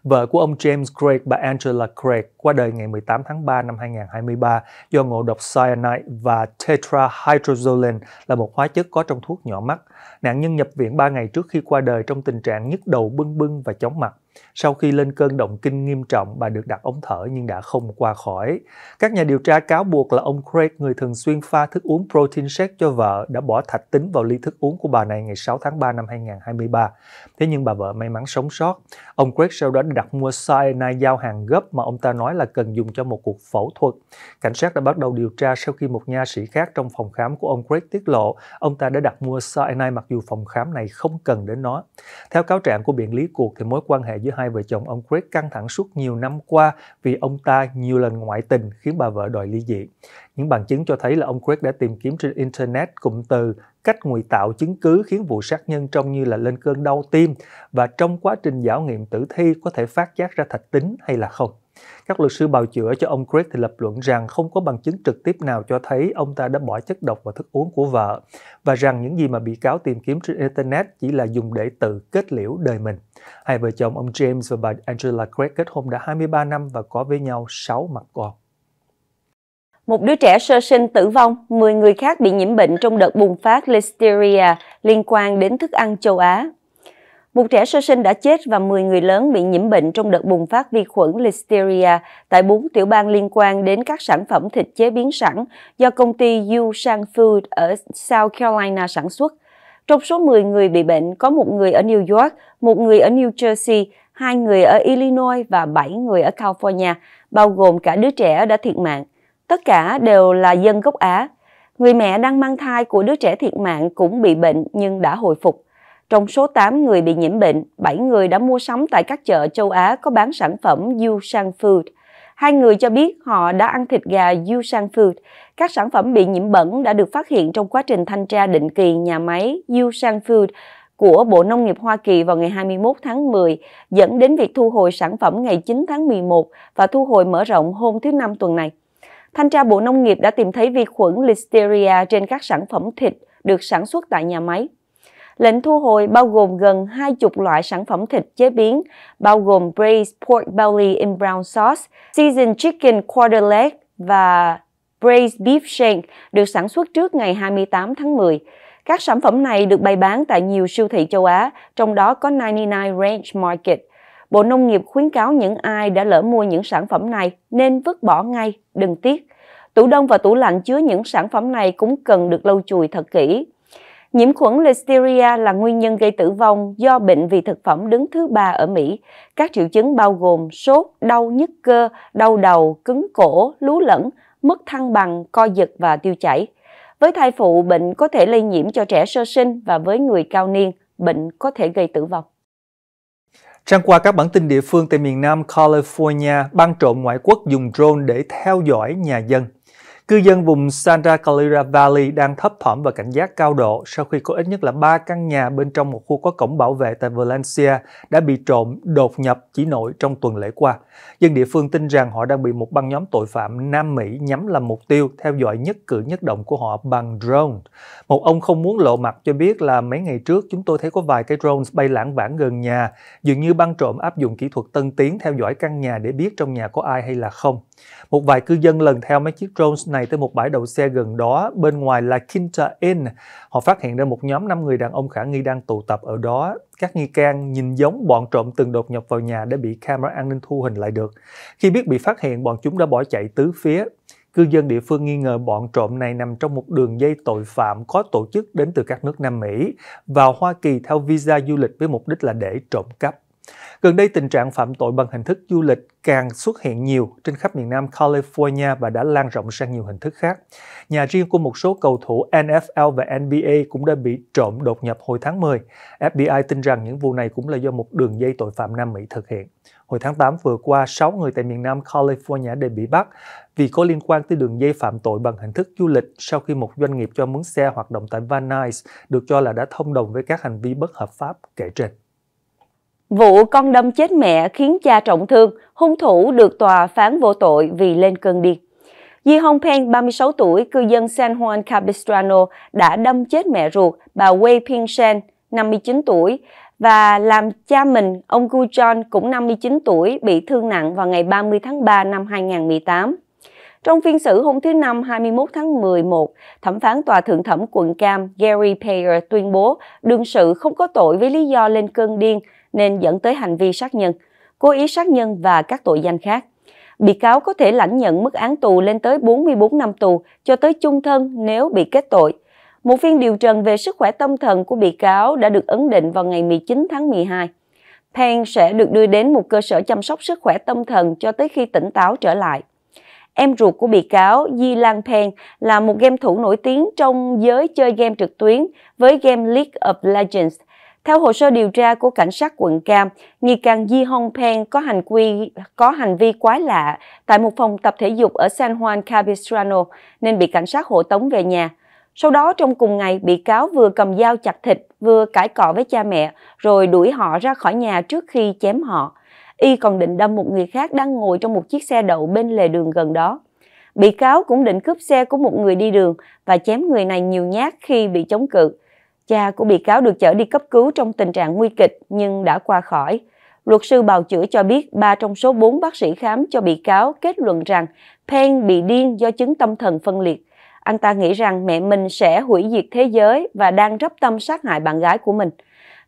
Vợ của ông James Craig, bà Angela Craig, qua đời ngày 18 tháng 3 năm 2023 do ngộ độc cyanide và tetrahydrozoline là một hóa chất có trong thuốc nhỏ mắt. Nạn nhân nhập viện 3 ngày trước khi qua đời trong tình tình trạng nhức đầu bưng bưng và chóng mặt sau khi lên cơn động kinh nghiêm trọng, bà được đặt ống thở nhưng đã không qua khỏi. Các nhà điều tra cáo buộc là ông Craig, người thường xuyên pha thức uống protein shake cho vợ, đã bỏ thạch tính vào ly thức uống của bà này ngày 6 tháng 3 năm 2023. Thế nhưng bà vợ may mắn sống sót. Ông Craig sau đó đã đặt mua cyanide giao hàng gấp mà ông ta nói là cần dùng cho một cuộc phẫu thuật. Cảnh sát đã bắt đầu điều tra sau khi một nha sĩ khác trong phòng khám của ông Craig tiết lộ ông ta đã đặt mua cyanide mặc dù phòng khám này không cần đến nó. Theo cáo trạng của biện lý cuộc thì mối quan hệ giữa giữa hai vợ chồng ông Craig căng thẳng suốt nhiều năm qua vì ông ta nhiều lần ngoại tình khiến bà vợ đòi ly dị. Những bằng chứng cho thấy là ông Craig đã tìm kiếm trên Internet cụm từ cách ngụy tạo chứng cứ khiến vụ sát nhân trông như là lên cơn đau tim và trong quá trình giảo nghiệm tử thi có thể phát giác ra thạch tính hay là không. Các luật sư bào chữa cho ông Craig thì lập luận rằng không có bằng chứng trực tiếp nào cho thấy ông ta đã bỏ chất độc vào thức uống của vợ và rằng những gì mà bị cáo tìm kiếm trên Internet chỉ là dùng để tự kết liễu đời mình. Hai vợ chồng ông James và bà Angela Craig kết hôn đã 23 năm và có với nhau 6 mặt con. Một đứa trẻ sơ sinh tử vong, 10 người khác bị nhiễm bệnh trong đợt bùng phát Listeria liên quan đến thức ăn châu Á một trẻ sơ sinh đã chết và 10 người lớn bị nhiễm bệnh trong đợt bùng phát vi khuẩn Listeria tại bốn tiểu bang liên quan đến các sản phẩm thịt chế biến sẵn do công ty Yushan Food ở South Carolina sản xuất. Trong số 10 người bị bệnh, có một người ở New York, một người ở New Jersey, hai người ở Illinois và 7 người ở California, bao gồm cả đứa trẻ đã thiệt mạng. Tất cả đều là dân gốc Á. Người mẹ đang mang thai của đứa trẻ thiệt mạng cũng bị bệnh nhưng đã hồi phục. Trong số 8 người bị nhiễm bệnh, 7 người đã mua sắm tại các chợ châu Á có bán sản phẩm Yushan Food. Hai người cho biết họ đã ăn thịt gà Yushan Food. Các sản phẩm bị nhiễm bẩn đã được phát hiện trong quá trình thanh tra định kỳ nhà máy Yushan Food của Bộ Nông nghiệp Hoa Kỳ vào ngày 21 tháng 10, dẫn đến việc thu hồi sản phẩm ngày 9 tháng 11 và thu hồi mở rộng hôm thứ Năm tuần này. Thanh tra Bộ Nông nghiệp đã tìm thấy vi khuẩn Listeria trên các sản phẩm thịt được sản xuất tại nhà máy. Lệnh thu hồi bao gồm gần 20 loại sản phẩm thịt chế biến, bao gồm braised pork belly in brown sauce, seasoned chicken quarter leg và braised beef shank được sản xuất trước ngày 28 tháng 10. Các sản phẩm này được bày bán tại nhiều siêu thị châu Á, trong đó có 99 Ranch Market. Bộ Nông nghiệp khuyến cáo những ai đã lỡ mua những sản phẩm này nên vứt bỏ ngay, đừng tiếc. Tủ đông và tủ lạnh chứa những sản phẩm này cũng cần được lau chùi thật kỹ. Nhiễm khuẩn Listeria là nguyên nhân gây tử vong do bệnh vì thực phẩm đứng thứ ba ở Mỹ. Các triệu chứng bao gồm sốt, đau nhức cơ, đau đầu, cứng cổ, lú lẫn, mất thăng bằng, co giật và tiêu chảy. Với thai phụ, bệnh có thể lây nhiễm cho trẻ sơ sinh và với người cao niên, bệnh có thể gây tử vong. Trang qua các bản tin địa phương tại miền Nam California, băng trộm ngoại quốc dùng drone để theo dõi nhà dân. Cư dân vùng Santa Clarita Valley đang thấp thỏm và cảnh giác cao độ sau khi có ít nhất là 3 căn nhà bên trong một khu có cổng bảo vệ tại Valencia đã bị trộm đột nhập chỉ nội trong tuần lễ qua. Dân địa phương tin rằng họ đang bị một băng nhóm tội phạm Nam Mỹ nhắm làm mục tiêu theo dõi nhất cử nhất động của họ bằng drone. Một ông không muốn lộ mặt cho biết là mấy ngày trước chúng tôi thấy có vài cái drone bay lãng vảng gần nhà, dường như băng trộm áp dụng kỹ thuật tân tiến theo dõi căn nhà để biết trong nhà có ai hay là không. Một vài cư dân lần theo mấy chiếc drones này tới một bãi đậu xe gần đó, bên ngoài là Kinta Inn. Họ phát hiện ra một nhóm 5 người đàn ông khả nghi đang tụ tập ở đó. Các nghi can nhìn giống bọn trộm từng đột nhập vào nhà để bị camera an ninh thu hình lại được. Khi biết bị phát hiện, bọn chúng đã bỏ chạy tứ phía. Cư dân địa phương nghi ngờ bọn trộm này nằm trong một đường dây tội phạm có tổ chức đến từ các nước Nam Mỹ vào Hoa Kỳ theo visa du lịch với mục đích là để trộm cắp. Gần đây, tình trạng phạm tội bằng hình thức du lịch càng xuất hiện nhiều trên khắp miền Nam California và đã lan rộng sang nhiều hình thức khác. Nhà riêng của một số cầu thủ NFL và NBA cũng đã bị trộm đột nhập hồi tháng 10. FBI tin rằng những vụ này cũng là do một đường dây tội phạm Nam Mỹ thực hiện. Hồi tháng 8 vừa qua, 6 người tại miền Nam California đều bị bắt vì có liên quan tới đường dây phạm tội bằng hình thức du lịch sau khi một doanh nghiệp cho mướn xe hoạt động tại Van Nuys được cho là đã thông đồng với các hành vi bất hợp pháp kể trên. Vụ con đâm chết mẹ khiến cha trọng thương, hung thủ được tòa phán vô tội vì lên cơn điên. Di Hong Peng, 36 tuổi, cư dân San Juan Capistrano đã đâm chết mẹ ruột bà Wei Ping Shen, 59 tuổi, và làm cha mình, ông Gu John, cũng 59 tuổi, bị thương nặng vào ngày 30 tháng 3 năm 2018. Trong phiên xử hôm thứ Năm 21 tháng 11, thẩm phán tòa thượng thẩm quận Cam Gary Payer tuyên bố đương sự không có tội với lý do lên cơn điên nên dẫn tới hành vi sát nhân, cố ý sát nhân và các tội danh khác. Bị cáo có thể lãnh nhận mức án tù lên tới 44 năm tù cho tới chung thân nếu bị kết tội. Một phiên điều trần về sức khỏe tâm thần của bị cáo đã được ấn định vào ngày 19 tháng 12. Pen sẽ được đưa đến một cơ sở chăm sóc sức khỏe tâm thần cho tới khi tỉnh táo trở lại. Em ruột của bị cáo Di Lan Pen, là một game thủ nổi tiếng trong giới chơi game trực tuyến với game League of Legends theo hồ sơ điều tra của cảnh sát quận Cam, nghi can Ji Hong Peng có hành quy có hành vi quái lạ tại một phòng tập thể dục ở San Juan Capistrano nên bị cảnh sát hộ tống về nhà. Sau đó trong cùng ngày, bị cáo vừa cầm dao chặt thịt, vừa cãi cọ với cha mẹ, rồi đuổi họ ra khỏi nhà trước khi chém họ. Y còn định đâm một người khác đang ngồi trong một chiếc xe đậu bên lề đường gần đó. Bị cáo cũng định cướp xe của một người đi đường và chém người này nhiều nhát khi bị chống cự. Cha của bị cáo được chở đi cấp cứu trong tình trạng nguy kịch nhưng đã qua khỏi. Luật sư bào chữa cho biết ba trong số 4 bác sĩ khám cho bị cáo kết luận rằng Pen bị điên do chứng tâm thần phân liệt. Anh ta nghĩ rằng mẹ mình sẽ hủy diệt thế giới và đang rắp tâm sát hại bạn gái của mình.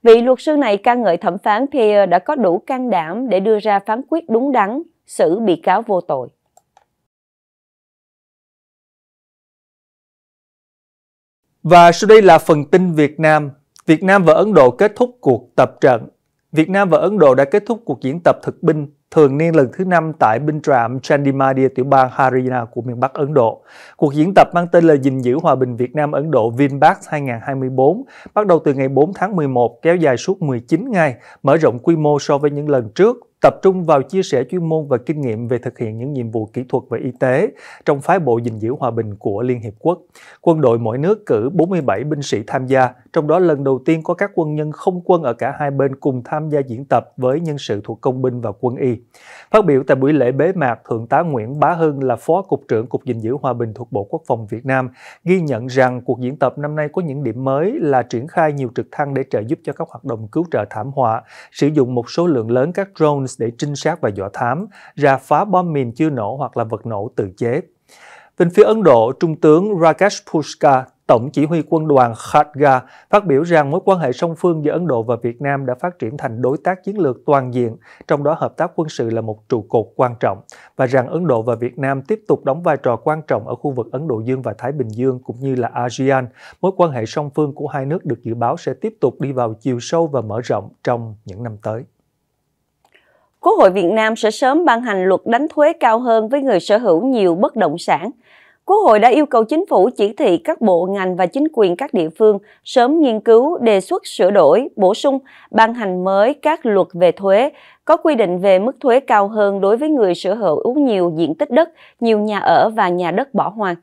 Vị luật sư này ca ngợi thẩm phán Pierre đã có đủ can đảm để đưa ra phán quyết đúng đắn, xử bị cáo vô tội. Và sau đây là phần tin Việt Nam. Việt Nam và Ấn Độ kết thúc cuộc tập trận. Việt Nam và Ấn Độ đã kết thúc cuộc diễn tập thực binh thường niên lần thứ năm tại binh trạm Chandimadia tiểu bang Haryana của miền Bắc Ấn Độ. Cuộc diễn tập mang tên là gìn giữ hòa bình Việt Nam Ấn Độ Vinbax 2024 bắt đầu từ ngày 4 tháng 11 kéo dài suốt 19 ngày, mở rộng quy mô so với những lần trước tập trung vào chia sẻ chuyên môn và kinh nghiệm về thực hiện những nhiệm vụ kỹ thuật về y tế trong phái bộ gìn giữ hòa bình của Liên Hiệp Quốc. Quân đội mỗi nước cử 47 binh sĩ tham gia, trong đó lần đầu tiên có các quân nhân không quân ở cả hai bên cùng tham gia diễn tập với nhân sự thuộc công binh và quân y. Phát biểu tại buổi lễ bế mạc, Thượng tá Nguyễn Bá Hưng là Phó Cục trưởng Cục gìn giữ hòa bình thuộc Bộ Quốc phòng Việt Nam ghi nhận rằng cuộc diễn tập năm nay có những điểm mới là triển khai nhiều trực thăng để trợ giúp cho các hoạt động cứu trợ thảm họa, sử dụng một số lượng lớn các drone Jones để trinh sát và dọa thám, ra phá bom mìn chưa nổ hoặc là vật nổ tự chế. Bên phía Ấn Độ, Trung tướng Rakesh Pushkar, Tổng chỉ huy quân đoàn Khadga, phát biểu rằng mối quan hệ song phương giữa Ấn Độ và Việt Nam đã phát triển thành đối tác chiến lược toàn diện, trong đó hợp tác quân sự là một trụ cột quan trọng, và rằng Ấn Độ và Việt Nam tiếp tục đóng vai trò quan trọng ở khu vực Ấn Độ Dương và Thái Bình Dương cũng như là ASEAN. Mối quan hệ song phương của hai nước được dự báo sẽ tiếp tục đi vào chiều sâu và mở rộng trong những năm tới. Quốc hội Việt Nam sẽ sớm ban hành luật đánh thuế cao hơn với người sở hữu nhiều bất động sản. Quốc hội đã yêu cầu chính phủ chỉ thị các bộ ngành và chính quyền các địa phương sớm nghiên cứu, đề xuất sửa đổi, bổ sung, ban hành mới các luật về thuế có quy định về mức thuế cao hơn đối với người sở hữu nhiều diện tích đất, nhiều nhà ở và nhà đất bỏ hoang.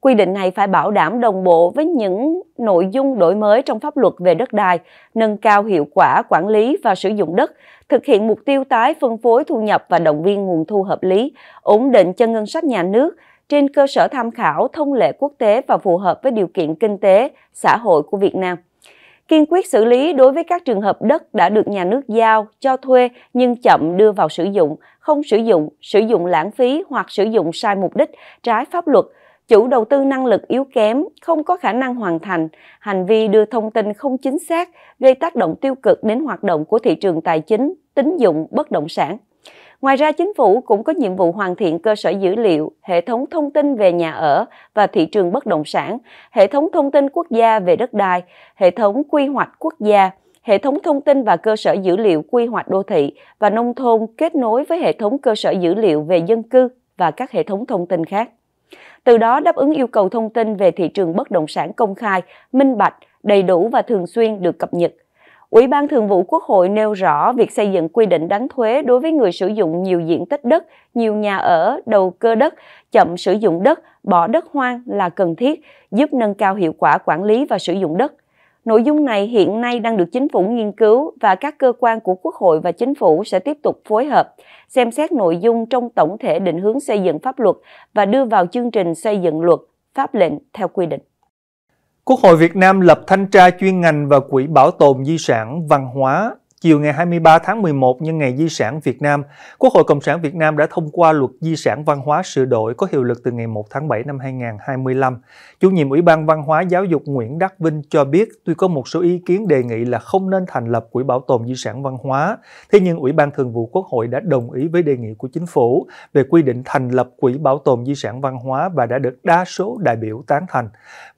Quy định này phải bảo đảm đồng bộ với những nội dung đổi mới trong pháp luật về đất đai, nâng cao hiệu quả quản lý và sử dụng đất, thực hiện mục tiêu tái phân phối thu nhập và động viên nguồn thu hợp lý, ổn định cho ngân sách nhà nước trên cơ sở tham khảo thông lệ quốc tế và phù hợp với điều kiện kinh tế, xã hội của Việt Nam. Kiên quyết xử lý đối với các trường hợp đất đã được nhà nước giao, cho thuê nhưng chậm đưa vào sử dụng, không sử dụng, sử dụng lãng phí hoặc sử dụng sai mục đích, trái pháp luật – chủ đầu tư năng lực yếu kém, không có khả năng hoàn thành, hành vi đưa thông tin không chính xác gây tác động tiêu cực đến hoạt động của thị trường tài chính, tín dụng, bất động sản. Ngoài ra, chính phủ cũng có nhiệm vụ hoàn thiện cơ sở dữ liệu, hệ thống thông tin về nhà ở và thị trường bất động sản, hệ thống thông tin quốc gia về đất đai, hệ thống quy hoạch quốc gia, hệ thống thông tin và cơ sở dữ liệu quy hoạch đô thị và nông thôn kết nối với hệ thống cơ sở dữ liệu về dân cư và các hệ thống thông tin khác từ đó đáp ứng yêu cầu thông tin về thị trường bất động sản công khai, minh bạch, đầy đủ và thường xuyên được cập nhật. Ủy ban Thường vụ Quốc hội nêu rõ việc xây dựng quy định đánh thuế đối với người sử dụng nhiều diện tích đất, nhiều nhà ở, đầu cơ đất, chậm sử dụng đất, bỏ đất hoang là cần thiết, giúp nâng cao hiệu quả quản lý và sử dụng đất. Nội dung này hiện nay đang được chính phủ nghiên cứu và các cơ quan của Quốc hội và chính phủ sẽ tiếp tục phối hợp, xem xét nội dung trong tổng thể định hướng xây dựng pháp luật và đưa vào chương trình xây dựng luật, pháp lệnh theo quy định. Quốc hội Việt Nam lập thanh tra chuyên ngành và quỹ bảo tồn di sản văn hóa Chiều ngày 23 tháng 11 nhân ngày Di sản Việt Nam, Quốc hội Cộng sản Việt Nam đã thông qua luật Di sản văn hóa sửa đổi có hiệu lực từ ngày 1 tháng 7 năm 2025. Chủ nhiệm Ủy ban Văn hóa Giáo dục Nguyễn Đắc Vinh cho biết tuy có một số ý kiến đề nghị là không nên thành lập Quỹ bảo tồn di sản văn hóa, thế nhưng Ủy ban Thường vụ Quốc hội đã đồng ý với đề nghị của chính phủ về quy định thành lập Quỹ bảo tồn di sản văn hóa và đã được đa số đại biểu tán thành.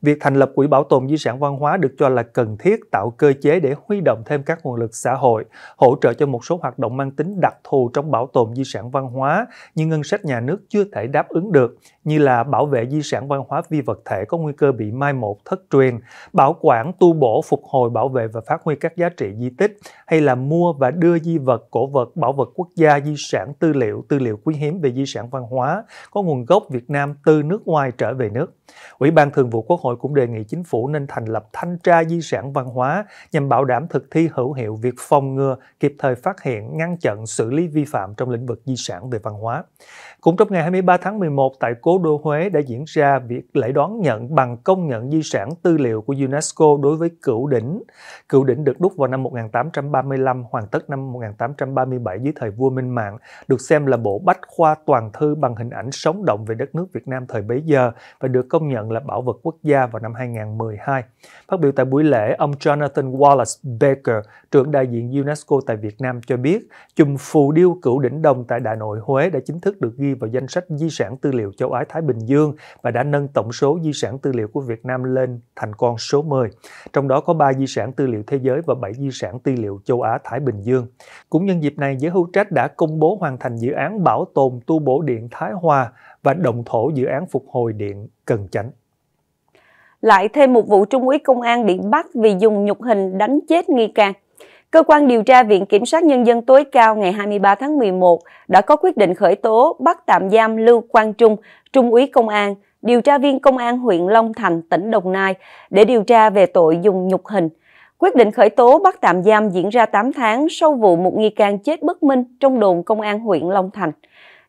Việc thành lập Quỹ bảo tồn di sản văn hóa được cho là cần thiết tạo cơ chế để huy động thêm các nguồn lực xã hội hội, hỗ trợ cho một số hoạt động mang tính đặc thù trong bảo tồn di sản văn hóa nhưng ngân sách nhà nước chưa thể đáp ứng được như là bảo vệ di sản văn hóa vi vật thể có nguy cơ bị mai một, thất truyền, bảo quản, tu bổ, phục hồi, bảo vệ và phát huy các giá trị di tích, hay là mua và đưa di vật, cổ vật, bảo vật quốc gia, di sản tư liệu, tư liệu quý hiếm về di sản văn hóa có nguồn gốc Việt Nam từ nước ngoài trở về nước. Ủy ban Thường vụ Quốc hội cũng đề nghị chính phủ nên thành lập thanh tra di sản văn hóa nhằm bảo đảm thực thi hữu hiệu việc phòng ngừa, kịp thời phát hiện, ngăn chặn, xử lý vi phạm trong lĩnh vực di sản về văn hóa. Cũng trong ngày 23 tháng 11 tại cố đô Huế đã diễn ra việc lễ đón nhận bằng công nhận di sản tư liệu của UNESCO đối với cựu đỉnh. Cựu đỉnh được đúc vào năm 1835, hoàn tất năm 1837 dưới thời vua Minh Mạng, được xem là bộ bách khoa toàn thư bằng hình ảnh sống động về đất nước Việt Nam thời bấy giờ và được công nhận là bảo vật quốc gia vào năm 2012. Phát biểu tại buổi lễ, ông Jonathan Wallace Baker, trưởng đại diện UNESCO tại Việt Nam cho biết, chùm phù điêu cựu đỉnh đồng tại Đại Nội Huế đã chính thức được ghi vào danh sách di sản tư liệu châu Á Thái Bình Dương và đã nâng tổng số di sản tư liệu của Việt Nam lên thành con số 10. Trong đó có 3 di sản tư liệu thế giới và 7 di sản tư liệu châu Á Thái Bình Dương. Cũng nhân dịp này, giới hữu trách đã công bố hoàn thành dự án bảo tồn tu bổ điện Thái Hòa và động thổ dự án phục hồi điện Cần Chánh. Lại thêm một vụ trung úy công an Điện Bắc vì dùng nhục hình đánh chết nghi can. Cơ quan điều tra Viện Kiểm sát Nhân dân tối cao ngày 23 tháng 11 đã có quyết định khởi tố bắt tạm giam Lưu Quang Trung, Trung úy Công an, điều tra viên Công an huyện Long Thành, tỉnh Đồng Nai để điều tra về tội dùng nhục hình. Quyết định khởi tố bắt tạm giam diễn ra 8 tháng sau vụ một nghi can chết bất minh trong đồn Công an huyện Long Thành.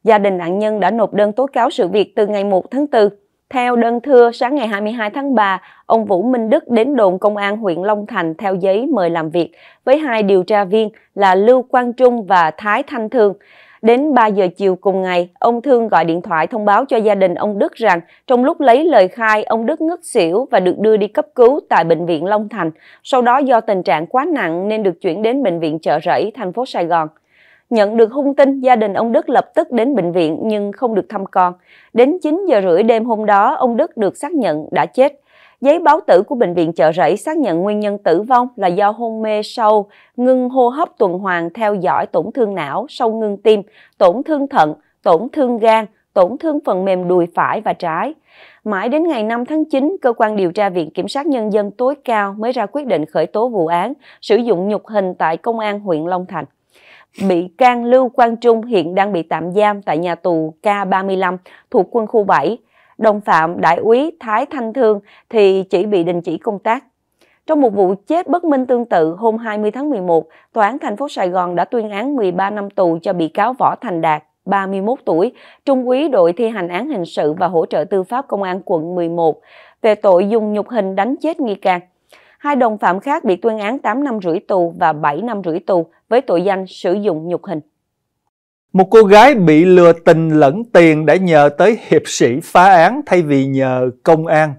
Gia đình nạn nhân đã nộp đơn tố cáo sự việc từ ngày 1 tháng 4. Theo đơn thưa, sáng ngày 22 tháng 3, ông Vũ Minh Đức đến đồn công an huyện Long Thành theo giấy mời làm việc với hai điều tra viên là Lưu Quang Trung và Thái Thanh Thương. Đến 3 giờ chiều cùng ngày, ông Thương gọi điện thoại thông báo cho gia đình ông Đức rằng trong lúc lấy lời khai, ông Đức ngất xỉu và được đưa đi cấp cứu tại Bệnh viện Long Thành. Sau đó do tình trạng quá nặng nên được chuyển đến Bệnh viện Chợ Rẫy, thành phố Sài Gòn. Nhận được hung tin, gia đình ông Đức lập tức đến bệnh viện nhưng không được thăm con. Đến 9 giờ rưỡi đêm hôm đó, ông Đức được xác nhận đã chết. Giấy báo tử của bệnh viện chợ rẫy xác nhận nguyên nhân tử vong là do hôn mê sâu, ngưng hô hấp tuần hoàn theo dõi tổn thương não, sâu ngưng tim, tổn thương thận, tổn thương gan, tổn thương phần mềm đùi phải và trái. Mãi đến ngày 5 tháng 9, cơ quan điều tra Viện Kiểm sát Nhân dân tối cao mới ra quyết định khởi tố vụ án sử dụng nhục hình tại Công an huyện Long Thành bị can Lưu Quang Trung hiện đang bị tạm giam tại nhà tù K35 thuộc quân khu 7. Đồng phạm Đại úy Thái Thanh Thương thì chỉ bị đình chỉ công tác. Trong một vụ chết bất minh tương tự hôm 20 tháng 11, Tòa án thành phố Sài Gòn đã tuyên án 13 năm tù cho bị cáo Võ Thành Đạt, 31 tuổi, trung úy đội thi hành án hình sự và hỗ trợ tư pháp công an quận 11 về tội dùng nhục hình đánh chết nghi can. Hai đồng phạm khác bị tuyên án 8 năm rưỡi tù và 7 năm rưỡi tù với tội danh sử dụng nhục hình. Một cô gái bị lừa tình lẫn tiền đã nhờ tới hiệp sĩ phá án thay vì nhờ công an.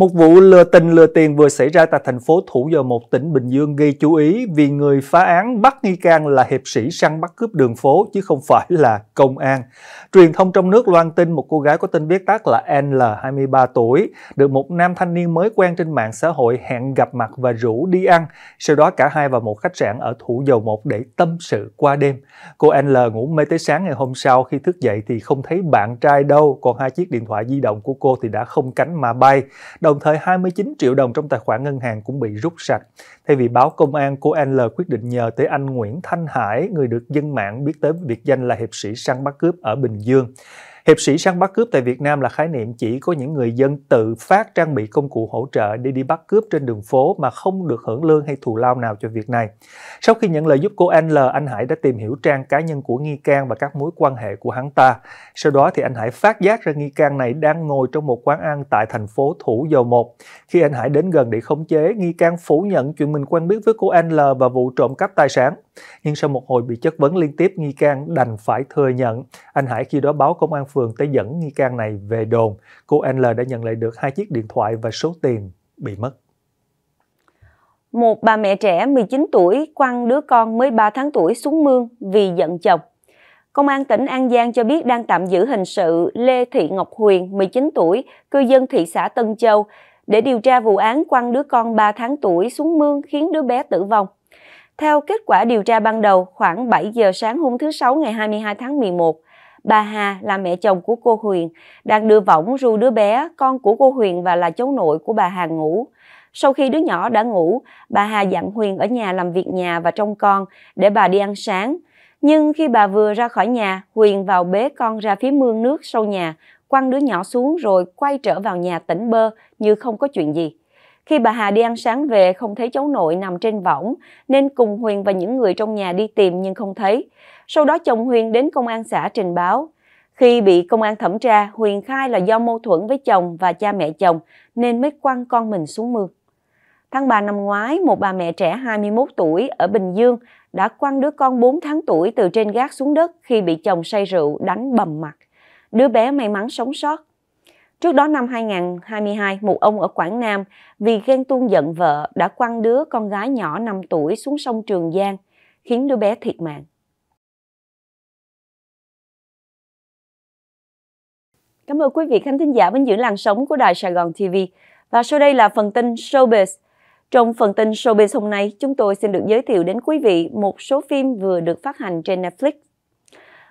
Một vụ lừa tình lừa tiền vừa xảy ra tại thành phố Thủ Dầu Một, tỉnh Bình Dương gây chú ý vì người phá án bắt nghi can là hiệp sĩ săn bắt cướp đường phố chứ không phải là công an. Truyền thông trong nước loan tin một cô gái có tên viết tắt là N, 23 tuổi, được một nam thanh niên mới quen trên mạng xã hội hẹn gặp mặt và rủ đi ăn. Sau đó cả hai vào một khách sạn ở Thủ Dầu Một để tâm sự qua đêm. Cô nl ngủ mê tới sáng ngày hôm sau khi thức dậy thì không thấy bạn trai đâu, còn hai chiếc điện thoại di động của cô thì đã không cánh mà bay. Đầu Đồng thời 29 triệu đồng trong tài khoản ngân hàng cũng bị rút sạch. Thay vì báo công an, cô An L quyết định nhờ tới anh Nguyễn Thanh Hải, người được dân mạng biết tới biệt danh là hiệp sĩ săn bắt cướp ở Bình Dương. Hiệp sĩ săn bắt cướp tại Việt Nam là khái niệm chỉ có những người dân tự phát trang bị công cụ hỗ trợ để đi bắt cướp trên đường phố mà không được hưởng lương hay thù lao nào cho việc này. Sau khi nhận lời giúp cô anh L, anh Hải đã tìm hiểu trang cá nhân của nghi can và các mối quan hệ của hắn ta. Sau đó thì anh Hải phát giác ra nghi can này đang ngồi trong một quán ăn tại thành phố Thủ Dầu Một. Khi anh Hải đến gần để khống chế, nghi can phủ nhận chuyện mình quen biết với cô anh L và vụ trộm cắp tài sản. Nhưng sau một hồi bị chất vấn liên tiếp, nghi can đành phải thừa nhận. Anh Hải khi đó báo công an phường tới dẫn nghi can này về đồn, cô L đã nhận lại được hai chiếc điện thoại và số tiền bị mất. Một bà mẹ trẻ 19 tuổi quăng đứa con mới 3 tháng tuổi xuống mương vì giận chồng. Công an tỉnh An Giang cho biết đang tạm giữ hình sự Lê Thị Ngọc Huyền, 19 tuổi, cư dân thị xã Tân Châu, để điều tra vụ án quăng đứa con 3 tháng tuổi xuống mương khiến đứa bé tử vong. Theo kết quả điều tra ban đầu, khoảng 7 giờ sáng hôm thứ Sáu ngày 22 tháng 11, Bà Hà là mẹ chồng của cô Huyền, đang đưa võng ru đứa bé, con của cô Huyền và là cháu nội của bà Hà ngủ. Sau khi đứa nhỏ đã ngủ, bà Hà dặn Huyền ở nhà làm việc nhà và trông con để bà đi ăn sáng. Nhưng khi bà vừa ra khỏi nhà, Huyền vào bế con ra phía mương nước sau nhà, quăng đứa nhỏ xuống rồi quay trở vào nhà tỉnh bơ như không có chuyện gì. Khi bà Hà đi ăn sáng về không thấy cháu nội nằm trên võng nên cùng Huyền và những người trong nhà đi tìm nhưng không thấy. Sau đó chồng Huyền đến công an xã trình báo. Khi bị công an thẩm tra, Huyền khai là do mâu thuẫn với chồng và cha mẹ chồng nên mới quăng con mình xuống mương. Tháng 3 năm ngoái, một bà mẹ trẻ 21 tuổi ở Bình Dương đã quăng đứa con 4 tháng tuổi từ trên gác xuống đất khi bị chồng say rượu đánh bầm mặt. Đứa bé may mắn sống sót. Trước đó năm 2022, một ông ở Quảng Nam vì ghen tuông giận vợ đã quăng đứa con gái nhỏ 5 tuổi xuống sông Trường Giang, khiến đứa bé thiệt mạng. Cảm ơn quý vị khán thính giả bên giữ làn sóng của Đài Sài Gòn TV. Và sau đây là phần tin Showbiz. Trong phần tin Showbiz hôm nay, chúng tôi xin được giới thiệu đến quý vị một số phim vừa được phát hành trên Netflix.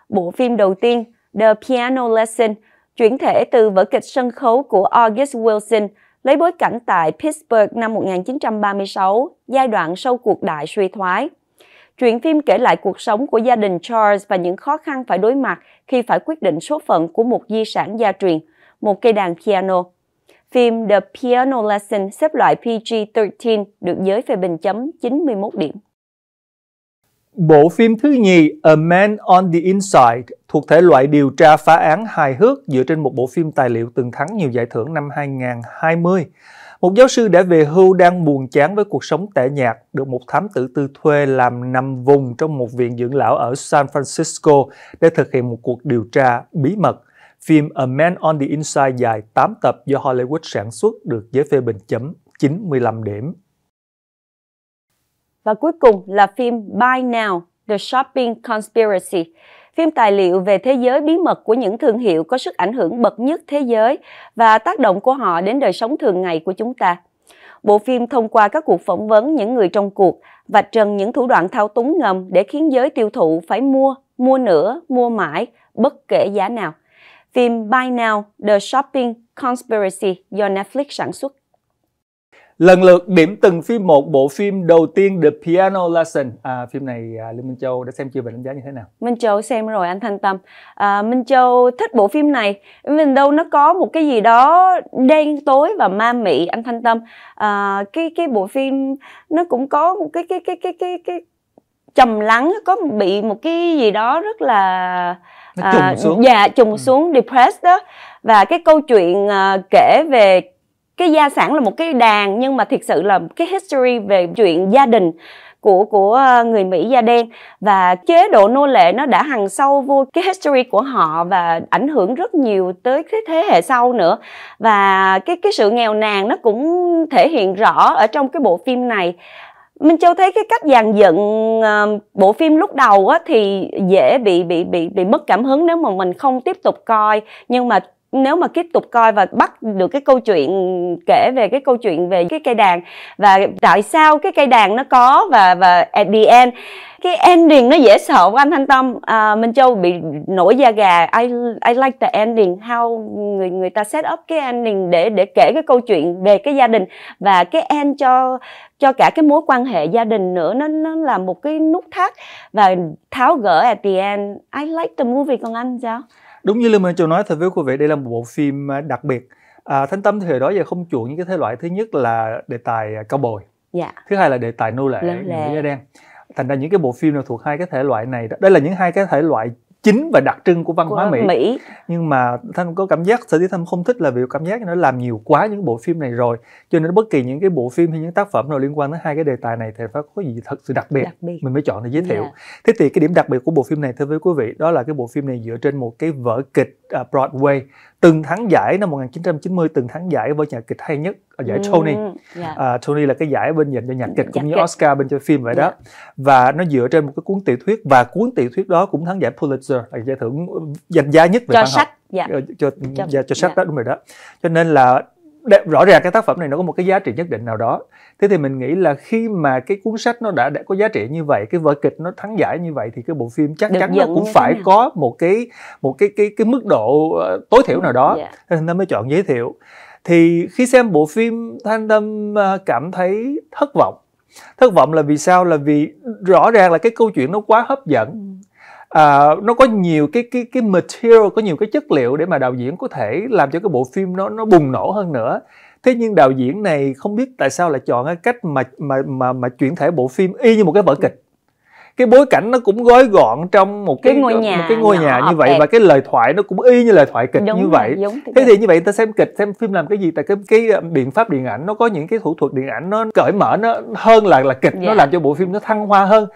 Bộ phim đầu tiên, The Piano Lesson, chuyển thể từ vở kịch sân khấu của August Wilson, lấy bối cảnh tại Pittsburgh năm 1936, giai đoạn sau cuộc đại suy thoái. Truyện phim kể lại cuộc sống của gia đình Charles và những khó khăn phải đối mặt khi phải quyết định số phận của một di sản gia truyền, một cây đàn piano. Phim The Piano Lesson xếp loại PG-13 được giới phê bình chấm 91 điểm. Bộ phim thứ nhì A Man on the Inside thuộc thể loại điều tra phá án hài hước dựa trên một bộ phim tài liệu từng thắng nhiều giải thưởng năm 2020. Một giáo sư đã về hưu đang buồn chán với cuộc sống tẻ nhạt, được một thám tử tư thuê làm nằm vùng trong một viện dưỡng lão ở San Francisco để thực hiện một cuộc điều tra bí mật. Phim A Man on the Inside dài 8 tập do Hollywood sản xuất được giới phê bình chấm 95 điểm. Và cuối cùng là phim Buy Now, The Shopping Conspiracy, phim tài liệu về thế giới bí mật của những thương hiệu có sức ảnh hưởng bậc nhất thế giới và tác động của họ đến đời sống thường ngày của chúng ta. Bộ phim thông qua các cuộc phỏng vấn những người trong cuộc, và trần những thủ đoạn thao túng ngầm để khiến giới tiêu thụ phải mua, mua nữa, mua mãi, bất kể giá nào. Phim Buy Now, The Shopping Conspiracy do Netflix sản xuất lần lượt điểm từng phim một bộ phim đầu tiên The Piano Lesson à, phim này à, Lương Minh Châu đã xem chưa và đánh giá như thế nào Minh Châu xem rồi anh Thanh Tâm à, Minh Châu thích bộ phim này mình đâu nó có một cái gì đó đen tối và ma mị anh Thanh Tâm à, cái cái bộ phim nó cũng có một cái cái cái cái cái, cái trầm lắng có bị một cái gì đó rất là nó trùng à, xuống dạ trùng ừ. xuống depressed đó và cái câu chuyện à, kể về cái gia sản là một cái đàn nhưng mà thực sự là cái history về chuyện gia đình của của ờ, người Mỹ da đen và chế độ nô lệ nó đã hằn sâu vô cái history của họ và ảnh hưởng rất nhiều tới cái thế hệ sau nữa và cái cái sự nghèo nàn nó cũng thể hiện rõ ở trong cái bộ phim này Minh Châu thấy cái cách dàn dựng ờ, bộ phim lúc đầu á, thì dễ bị bị bị bị mất cảm hứng nếu mà mình không tiếp tục coi nhưng mà nếu mà tiếp tục coi và bắt được cái câu chuyện kể về cái câu chuyện về cái cây đàn và tại sao cái cây đàn nó có và và at the end cái ending nó dễ sợ của anh Thanh Tâm à, Minh Châu bị nổi da gà I, I like the ending how người người ta set up cái ending để để kể cái câu chuyện về cái gia đình và cái end cho cho cả cái mối quan hệ gia đình nữa nó nó là một cái nút thắt và tháo gỡ at the end I like the movie còn anh sao Đúng như Lương Minh Châu nói, thật với quý vị, đây là một bộ phim à, đặc biệt. À, Thánh Tâm thì hồi đó giờ không chuộng những cái thể loại thứ nhất là đề tài à, cao bồi, dạ. thứ hai là đề tài nô lệ, người da đen. Thành ra những cái bộ phim nào thuộc hai cái thể loại này, đây là những hai cái thể loại chính và đặc trưng của văn của hóa Mỹ. Mỹ nhưng mà thanh có cảm giác sở dĩ thanh không thích là vì cảm giác nó làm nhiều quá những bộ phim này rồi cho nên bất kỳ những cái bộ phim hay những tác phẩm nào liên quan tới hai cái đề tài này thì phải có gì thật sự đặc biệt, đặc biệt. mình mới chọn để giới thiệu yeah. Dạ. thế thì cái điểm đặc biệt của bộ phim này thưa với quý vị đó là cái bộ phim này dựa trên một cái vở kịch à, Broadway từng thắng giải năm 1990 từng thắng giải với nhà kịch hay nhất ở giải ừ, Tony. Yeah. Dạ. À, Tony là cái giải bên dành cho nhạc kịch dạ, cũng như kịch. Oscar bên cho phim vậy yeah. đó. Dạ. Và nó dựa trên một cái cuốn tiểu thuyết và cuốn tiểu thuyết đó cũng thắng giải Pulitzer là giải thưởng danh giá nhất về cho văn sách. học. Yeah. Ờ, cho, cho, cho, cho sách yeah. đó đúng rồi đó. Cho nên là rõ ràng cái tác phẩm này nó có một cái giá trị nhất định nào đó thế thì mình nghĩ là khi mà cái cuốn sách nó đã đã có giá trị như vậy cái vở kịch nó thắng giải như vậy thì cái bộ phim chắc Được chắn nó cũng phải nào. có một cái một cái cái cái mức độ ờ, tối thiểu nào đó yeah. Dạ. nên nó mới chọn giới thiệu thì khi xem bộ phim thanh tâm ờ, cảm thấy thất vọng thất vọng là vì sao là vì rõ ràng là cái câu chuyện nó quá hấp dẫn uh, nó có nhiều cái cái cái material có nhiều cái chất liệu để mà đạo diễn có thể làm cho cái bộ phim nó nó bùng nổ hơn nữa thế nhưng đạo diễn này không biết tại sao lại chọn cái cách mà mà mà mà chuyển thể bộ phim y như một cái vở kịch cái bối cảnh nó cũng gói gọn trong một cái, cái ngôi nhà, một cái ngôi nhà như vậy đẹp. và cái lời thoại nó cũng y như lời thoại kịch đúng như vậy rồi, thế thì như vậy ta xem kịch xem phim làm cái gì tại cái cái ờ, biện pháp điện ảnh nó có những cái thủ thuật điện ảnh nó cởi mở nó hơn là là kịch dạ. nó làm cho bộ phim nó thăng hoa hơn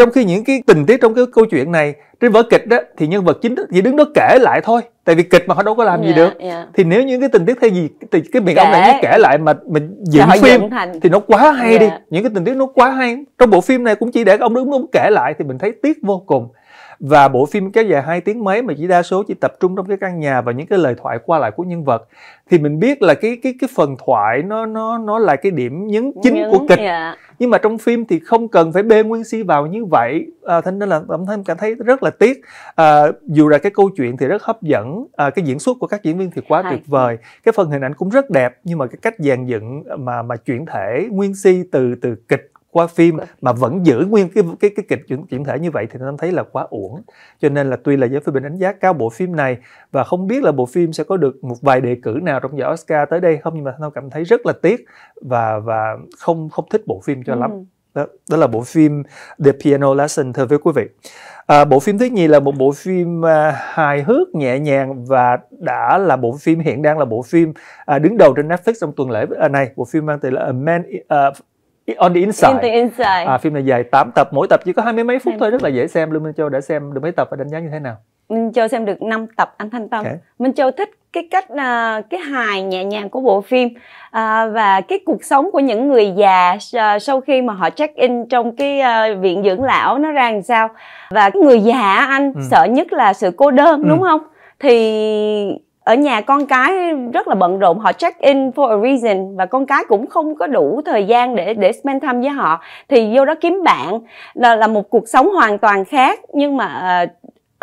trong khi những cái tình tiết trong cái câu chuyện này trên vở kịch đó thì nhân vật chính chỉ đứng đó kể lại thôi tại vì kịch mà họ đâu có làm yeah, gì dạ, được yeah. Dạ. thì nếu những cái tình tiết thay gì thì cái miệng kể. ông này kể lại mà mình dựng phim thành. thì nó quá hay yeah. đi dạ. những cái tình tiết nó quá hay trong bộ phim này cũng chỉ để ông đứng ông kể lại thì mình thấy tiếc vô cùng và bộ phim kéo dài hai tiếng mấy mà chỉ đa số chỉ tập trung trong cái căn nhà và những cái lời thoại qua lại của nhân vật thì mình biết là cái cái cái phần thoại nó nó nó là cái điểm nhấn chính Nhấn, của kịch yeah nhưng mà trong phim thì không cần phải bê nguyên si vào như vậy à, thế nên là bản thân cảm thấy rất là tiếc à, dù là cái câu chuyện thì rất hấp dẫn à, cái diễn xuất của các diễn viên thì quá Hay. tuyệt vời cái phần hình ảnh cũng rất đẹp nhưng mà cái cách dàn dựng mà mà chuyển thể nguyên si từ từ kịch qua phim vâng. mà vẫn giữ nguyên cái cái cái kịch chuyển, chuyển thể như vậy thì nam thấy là quá uổng cho nên là tuy là giới phê bình đánh giá cao bộ phim này và không biết là bộ phim sẽ có được một vài đề cử nào trong giải Oscar tới đây không nhưng mà tôi cảm thấy rất là tiếc và và không không thích bộ phim cho ừ. lắm đó, đó là bộ phim The Piano Lesson thưa với quý vị à, bộ phim thứ nhì là một bộ phim à, hài hước nhẹ nhàng và đã là bộ phim hiện đang là bộ phim à, đứng đầu trên Netflix trong tuần lễ à, này bộ phim mang tên là A Man uh, On the Inside, In the inside. À, phim này dài 8 tập mỗi tập chỉ có hai mươi mấy phút thôi rất là dễ xem Lưu Minh Châu đã xem được mấy tập và đánh giá như thế nào Minh Châu xem được 5 tập anh Thanh Tâm. Okay. Minh Châu thích cái cách à, cái hài nhẹ nhàng của bộ phim à, và cái cuộc sống của những người già à, sau khi mà họ check in trong cái viện dưỡng lão nó ra làm sao. Và người già anh ừ. sợ nhất là sự cô đơn ừ. đúng không? Thì ở nhà con cái rất là bận rộn họ check in for a reason và con cái cũng không có đủ thời gian để để spend time với họ thì vô đó kiếm bạn là, là một cuộc sống hoàn toàn khác nhưng mà ờ,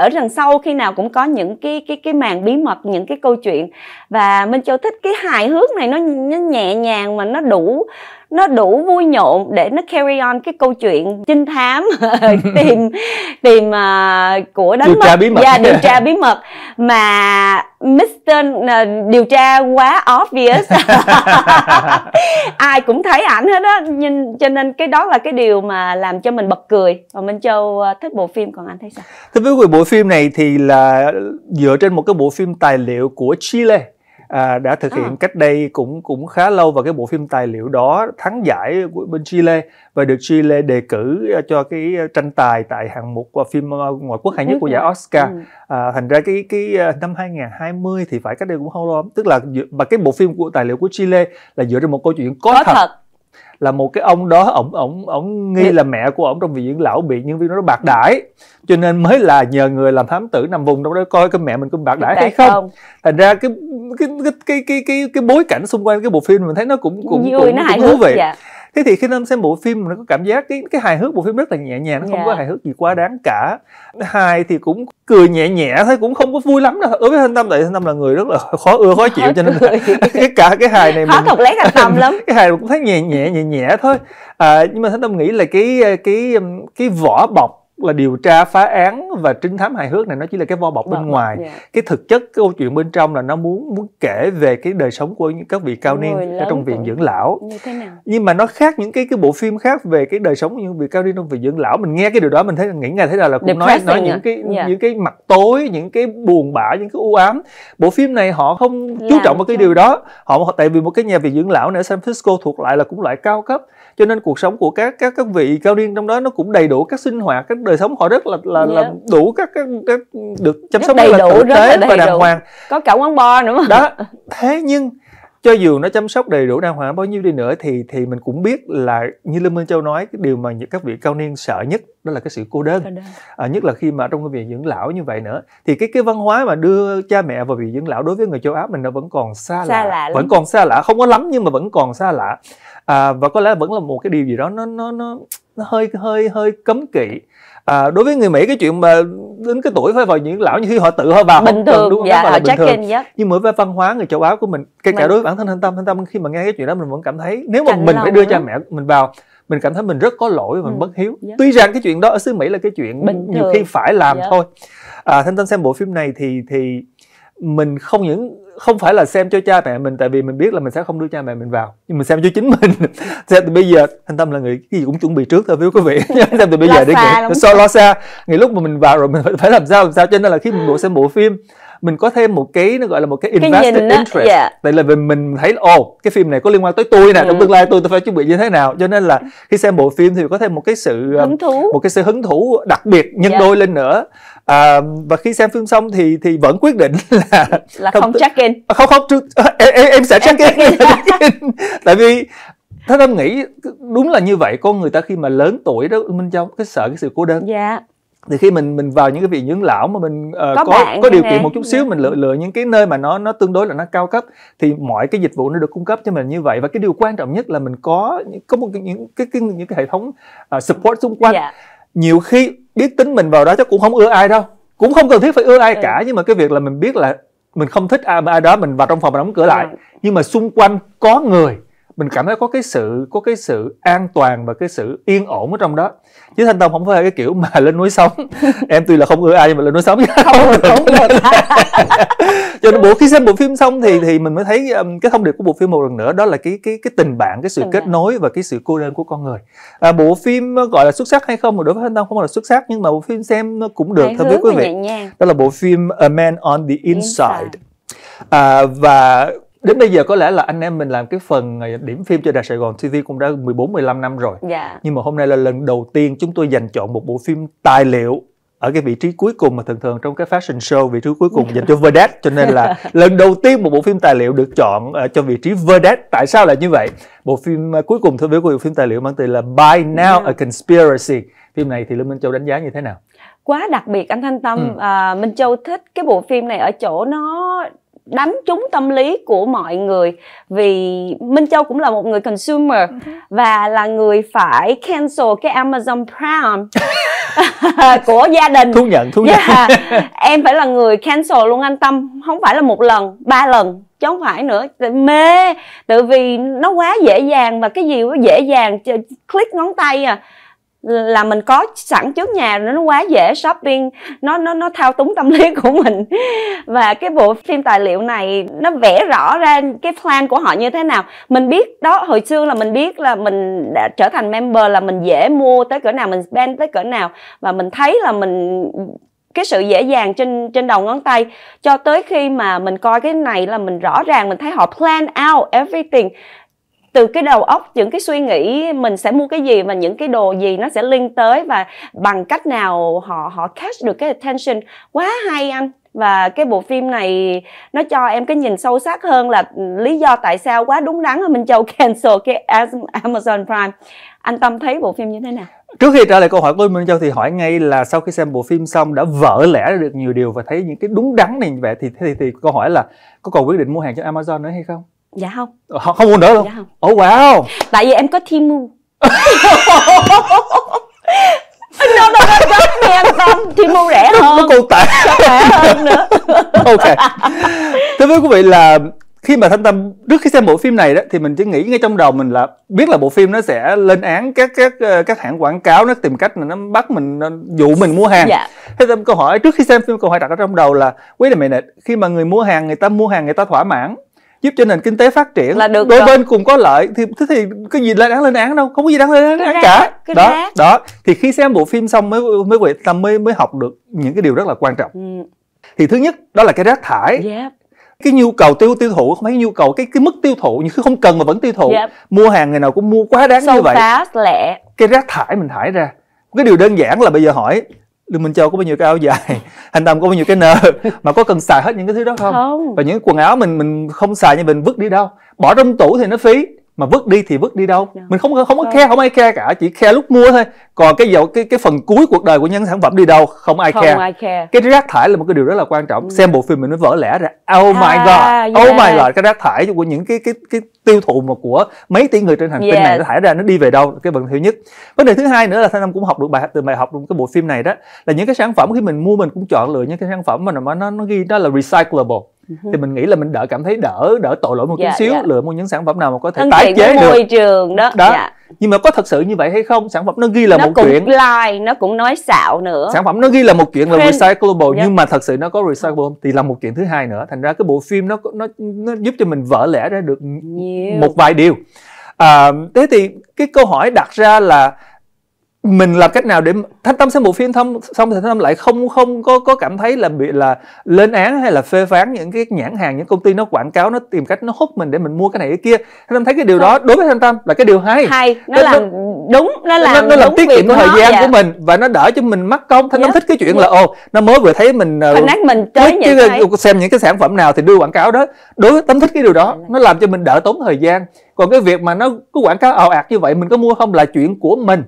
ở đằng sau khi nào cũng có những cái cái cái màn bí mật những cái câu chuyện và minh châu thích cái hài hước này nó nó nhẹ nhàng mà nó đủ nó đủ vui nhộn để nó carry on cái câu chuyện trinh thám tìm tìm uh, của đánh điều tra bí mật yeah, dạ, điều tra bí mật mà Mr. À, điều tra quá obvious ai cũng thấy ảnh hết á nhìn cho nên cái đó là cái điều mà làm cho mình bật cười và Minh Châu à, thích bộ phim còn anh thấy sao? Thưa quý vị bộ phim này thì là dựa trên một cái bộ phim tài liệu của Chile à, đã thực hiện à. cách đây cũng cũng khá lâu và cái bộ phim tài liệu đó thắng giải của bên Chile và được Chile đề cử ờ, cho cái ờ, tranh tài tại hạng mục phim ngoại quốc hay nhất của giải ừ, ừ, ừ. Oscar. Ừ. À, thành ra cái cái năm 2020 thì phải cách đây cũng không lâu lắm, tức là mà cái bộ phim của tài liệu của Chile là dựa trên một câu chuyện có, có thật, thật là một cái ông đó ổng ổng ổng nghi là mẹ của ổng trong viện dưỡng lão bị nhân viên nó bạc đãi cho nên mới là nhờ người làm thám tử nằm vùng trong đó coi cái mẹ mình có bạc đãi hay không. không thành ra cái cái cái cái cái cái bối cảnh xung quanh cái bộ phim mình thấy nó cũng cũng Vui, cũng, cũng thú vị dạ thế thì khi nam xem bộ phim nó có cảm giác cái cái hài hước bộ phim rất là nhẹ nhàng nó không yeah. có dạ. hài hước gì quá đáng cả hài thì cũng cười nhẹ nhẹ thôi cũng không có vui lắm đâu đối với anh tâm tại anh tâm là người rất là khó ưa khó chịu cho nên là cái cả cái hài này khó thuộc lấy thanh tâm lắm cái hài cũng thấy nhẹ nhẹ nhẹ nhẹ thôi à, nhưng mà anh tâm nghĩ là cái cái cái vỏ bọc là điều tra phá án và trinh thám hài hước này nó chỉ là cái vo bọc bên vâng, ngoài yeah. Dạ. cái thực chất cái câu chuyện bên trong là nó muốn muốn kể về cái đời sống của những các vị cao niên ở trong viện dưỡng lão như thế nào? nhưng mà nó khác những cái cái bộ phim khác về cái đời sống của những vị cao niên trong viện dưỡng lão mình nghe cái điều đó mình thấy nghĩ ngay thấy là là cũng nói nói những à? cái yeah. Dạ. những cái mặt tối những cái buồn bã những cái u ám bộ phim này họ không chú Làm trọng vào cái điều đó họ tại vì một cái nhà viện dưỡng lão này ở San Francisco thuộc lại là cũng loại cao cấp cho nên cuộc sống của các các các vị cao niên trong đó nó cũng đầy đủ các sinh hoạt các đời sống họ rất là là, yeah. là dạ. đủ các, các, các được chăm rất sóc đầy đủ là tử tế và đàng đủ. hoàng có cả quán bar nữa đó thế nhưng cho dù nó chăm sóc đầy đủ đàng hoàng bao nhiêu đi nữa thì thì mình cũng biết là như Lâm Minh Châu nói cái điều mà những các vị cao niên sợ nhất đó là cái sự cô đơn, cô đơn. À, nhất là khi mà trong cái việc dưỡng lão như vậy nữa thì cái cái văn hóa mà đưa cha mẹ vào việc dưỡng lão đối với người châu Á mình nó vẫn còn xa, xa lạ, lạ vẫn còn xa lạ không có lắm nhưng mà vẫn còn xa lạ à, và có lẽ vẫn là một cái điều gì đó nó nó nó, nó hơi hơi hơi cấm kỵ à, đối với người Mỹ cái chuyện mà đến cái tuổi phải vào những lão như khi họ tự họ vào bình thường đúng không? dạ, họ là à, bình thường. In, yeah. Dạ. nhưng mà với văn hóa người châu Á của mình kể cả mình... đối với bản thân thanh tâm thanh tâm khi mà nghe cái chuyện đó mình vẫn cảm thấy nếu mà Cảnh mình phải đưa cha mẹ mình vào mình cảm thấy mình rất có lỗi mình ừ. bất hiếu yeah. Dạ. tuy rằng cái chuyện đó ở xứ Mỹ là cái chuyện bình nhiều thường. khi phải làm yeah. Dạ. thôi à, thanh tâm xem bộ phim này thì thì mình không những không phải là xem cho cha mẹ mình tại vì mình biết là mình sẽ không đưa cha mẹ mình vào nhưng mình xem cho chính mình xem từ bây giờ anh tâm là người cái gì cũng chuẩn bị trước thôi quý vị xem từ bây giờ để nghĩ so lo xa nghĩ lúc mà mình vào rồi mình phải làm sao làm sao cho nên là khi mình bộ xem bộ phim mình có thêm một cái nó gọi là một cái invested cái interest yeah. tại là vì mình thấy ồ oh, cái phim này có liên quan tới tôi nè ừ. trong tương lai tôi tôi phải chuẩn bị như thế nào cho nên là ừ. khi xem bộ phim thì có thêm một cái sự hứng thú. một cái sự hứng thú đặc biệt nhân yeah. đôi lên nữa à, và khi xem phim xong thì thì vẫn quyết định là là không, không check in à, không không à, em, em, em sẽ check, em check in, in. tại vì thế tâm nghĩ đúng là như vậy con người ta khi mà lớn tuổi đó minh châu cái sợ cái sự cô đơn dạ thì khi mình mình vào những cái vị dưỡng lão mà mình uh, có có, có điều kiện một chút xíu mình lựa dạ. lựa những cái nơi mà nó nó tương đối là nó cao cấp thì mọi cái dịch vụ nó được cung cấp cho mình như vậy và cái điều quan trọng nhất là mình có có một cái, những cái, cái những cái hệ thống uh, support xung quanh yeah dạ nhiều khi biết tính mình vào đó chắc cũng không ưa ai đâu cũng không cần thiết phải ưa ai ừ. cả nhưng mà cái việc là mình biết là mình không thích ai, ai đó mình vào trong phòng mình đóng cửa lại dạ. nhưng mà xung quanh có người mình cảm thấy có cái sự có cái sự an toàn và cái sự yên ổn ở trong đó chứ thanh tâm không phải là cái kiểu mà lên núi sống em tuy là không ưa ai nhưng mà lên núi sống không không được cho nên bộ khi xem bộ phim xong thì thì mình mới thấy um, cái thông điệp của bộ phim một lần nữa đó là cái cái cái tình bạn cái sự kết nối và cái sự cô đơn của con người à, bộ phim ờ, gọi là xuất sắc hay không mà đối với thanh tâm không là xuất sắc nhưng mà bộ phim xem cũng được thưa quý vị đó là bộ phim A Man on the Inside, Inside. À, và đến bây giờ có lẽ là anh em mình làm cái phần điểm phim cho Đài Sài Gòn TV cũng đã 14 15 năm rồi. Dạ. Nhưng mà hôm nay là lần đầu tiên chúng tôi dành chọn một bộ phim tài liệu ở cái vị trí cuối cùng mà thường thường trong cái fashion show vị trí cuối cùng dành cho vedette cho nên là lần đầu tiên một bộ phim tài liệu được chọn uh, cho vị trí vedette tại sao lại như vậy bộ phim uh, cuối cùng thưa quý vị bộ phim tài liệu mang tên là By Now dạ. a Conspiracy phim này thì Lê Minh Châu đánh giá như thế nào quá đặc biệt anh Thanh Tâm ừ. à, Minh Châu thích cái bộ phim này ở chỗ nó đánh trúng tâm lý của mọi người vì Minh Châu cũng là một người consumer và là người phải cancel cái Amazon Prime của gia đình thú nhận thú nhận yeah. em phải là người cancel luôn anh Tâm không phải là một lần ba lần chứ không phải nữa mê tự vì nó quá dễ dàng và cái gì quá dễ dàng click ngón tay à là mình có sẵn trước nhà nó quá dễ shopping nó nó nó thao túng tâm lý của mình và cái bộ phim tài liệu này nó vẽ rõ ra cái plan của họ như thế nào mình biết đó hồi xưa là mình biết là mình đã trở thành member là mình dễ mua tới cỡ nào mình spend tới cỡ nào và mình thấy là mình cái sự dễ dàng trên trên đầu ngón tay cho tới khi mà mình coi cái này là mình rõ ràng mình thấy họ plan out everything từ cái đầu óc những cái suy nghĩ mình sẽ mua cái gì và những cái đồ gì nó sẽ liên tới và bằng cách nào họ họ catch được cái attention quá hay anh và cái bộ phim này nó cho em cái nhìn sâu sắc hơn là ừ, lý do tại sao quá đúng đắn là Minh Châu cancel cái Amazon Prime anh Tâm thấy bộ phim như thế nào Trước khi trả lời câu hỏi của Minh Châu thì hỏi ngay là sau khi xem bộ phim xong đã vỡ lẽ được nhiều điều và thấy những cái đúng đắn này như vậy thì, thì thì câu hỏi là có còn quyết định mua hàng trên Amazon nữa hay không? dạ không ờ, họ không mua nữa luôn dạ không oh, wow tại vì em có Timu no no no trust me anh Tâm Timu rẻ hơn nó còn tệ rẻ hơn nữa ok thưa với quý vị là khi mà thanh tâm trước khi xem bộ phim này đó thì mình chỉ nghĩ ngay trong đầu mình là biết là bộ phim nó sẽ lên án các các ờ, các hãng quảng cáo nó tìm cách mà nó bắt mình nó dụ mình mua hàng yeah. Dạ. thế tâm câu hỏi trước khi xem phim câu hỏi đặt ở trong đầu là quý là mày khi mà người mua hàng người ta mua hàng người ta thỏa mãn giúp cho nền kinh tế phát triển là được đôi rồi. bên cùng có lợi thì thế thì cái gì lên án lên án đâu không có gì đáng lên án, đáng cả đó rác. đó thì khi xem bộ phim xong mới mới quệ tâm mới mới học được những cái điều rất là quan trọng ừ. thì thứ nhất đó là cái rác thải yeah. cái nhu cầu tiêu tiêu thụ không phải nhu cầu cái cái mức tiêu thụ nhưng không cần mà vẫn tiêu thụ yeah. mua hàng ngày nào cũng mua quá đáng so như vậy lẹ cái rác thải mình thải ra cái điều đơn giản là bây giờ hỏi Lương Minh Châu có bao nhiêu cái áo dài, Hành Tâm có bao nhiêu cái nơ mà có cần xài hết những cái thứ đó không? không. Và những quần áo mình mình không xài như mình vứt đi đâu? Bỏ trong tủ thì nó phí mà vứt đi thì vứt đi đâu yeah. Dạ. mình không không có khe không ai khe cả chỉ khe lúc mua thôi còn cái dầu cái cái phần cuối cuộc đời của những sản phẩm đi đâu không ai khe cái rác thải là một cái điều rất là quan trọng ừ. xem bộ phim mình nó vỡ lẽ ra oh my à, god yeah. Dạ. oh my god cái rác thải của những cái cái cái tiêu thụ mà của mấy tỷ người trên hành tinh yeah. này nó thải ra nó đi về đâu cái vấn thứ nhất vấn đề thứ hai nữa là thanh năm cũng học được bài từ bài học cái bộ phim này đó là những cái sản phẩm khi mình mua mình cũng chọn lựa những cái sản phẩm mà nó nó nó ghi đó là recyclable thì mình nghĩ là mình đỡ cảm thấy đỡ đỡ tội lỗi một chút yeah, dạ, xíu yeah. Dạ. lựa mua những sản phẩm nào mà có thể Thân tái chế môi được môi trường đó, đó. Yeah. Dạ. nhưng mà có thật sự như vậy hay không sản phẩm nó ghi là nó một cũng chuyện like, nó cũng nói xạo nữa sản phẩm nó ghi là một chuyện là recyclable yeah. nhưng mà thật sự nó có recyclable thì là một chuyện thứ hai nữa thành ra cái bộ phim nó nó nó giúp cho mình vỡ lẽ ra được nhiều. một vài điều à, thế thì cái câu hỏi đặt ra là mình làm cách nào để thanh tâm xem bộ phim thông xong thì thanh tâm lại không không có có cảm thấy là bị là lên án hay là phê phán những cái nhãn hàng những công ty nó quảng cáo nó tìm cách nó hút mình để mình mua cái này cái kia thanh tâm thấy cái điều đó đối với thanh tâm là cái điều hay hay nó Thế làm nó, đúng nó làm nó, nó làm tiết kiệm thời gian dạ. của mình và nó đỡ cho mình mắc công thanh tâm yeah. Dạ. thích cái chuyện yeah. là ồ nó mới vừa thấy mình ờ, connect mình tới những cái ờ, xem những cái sản phẩm nào thì đưa quảng cáo đó đối với tâm thích cái điều đó dạ. nó làm cho mình đỡ tốn thời gian còn cái việc mà nó có quảng cáo ào ạt như vậy mình có mua không là chuyện của mình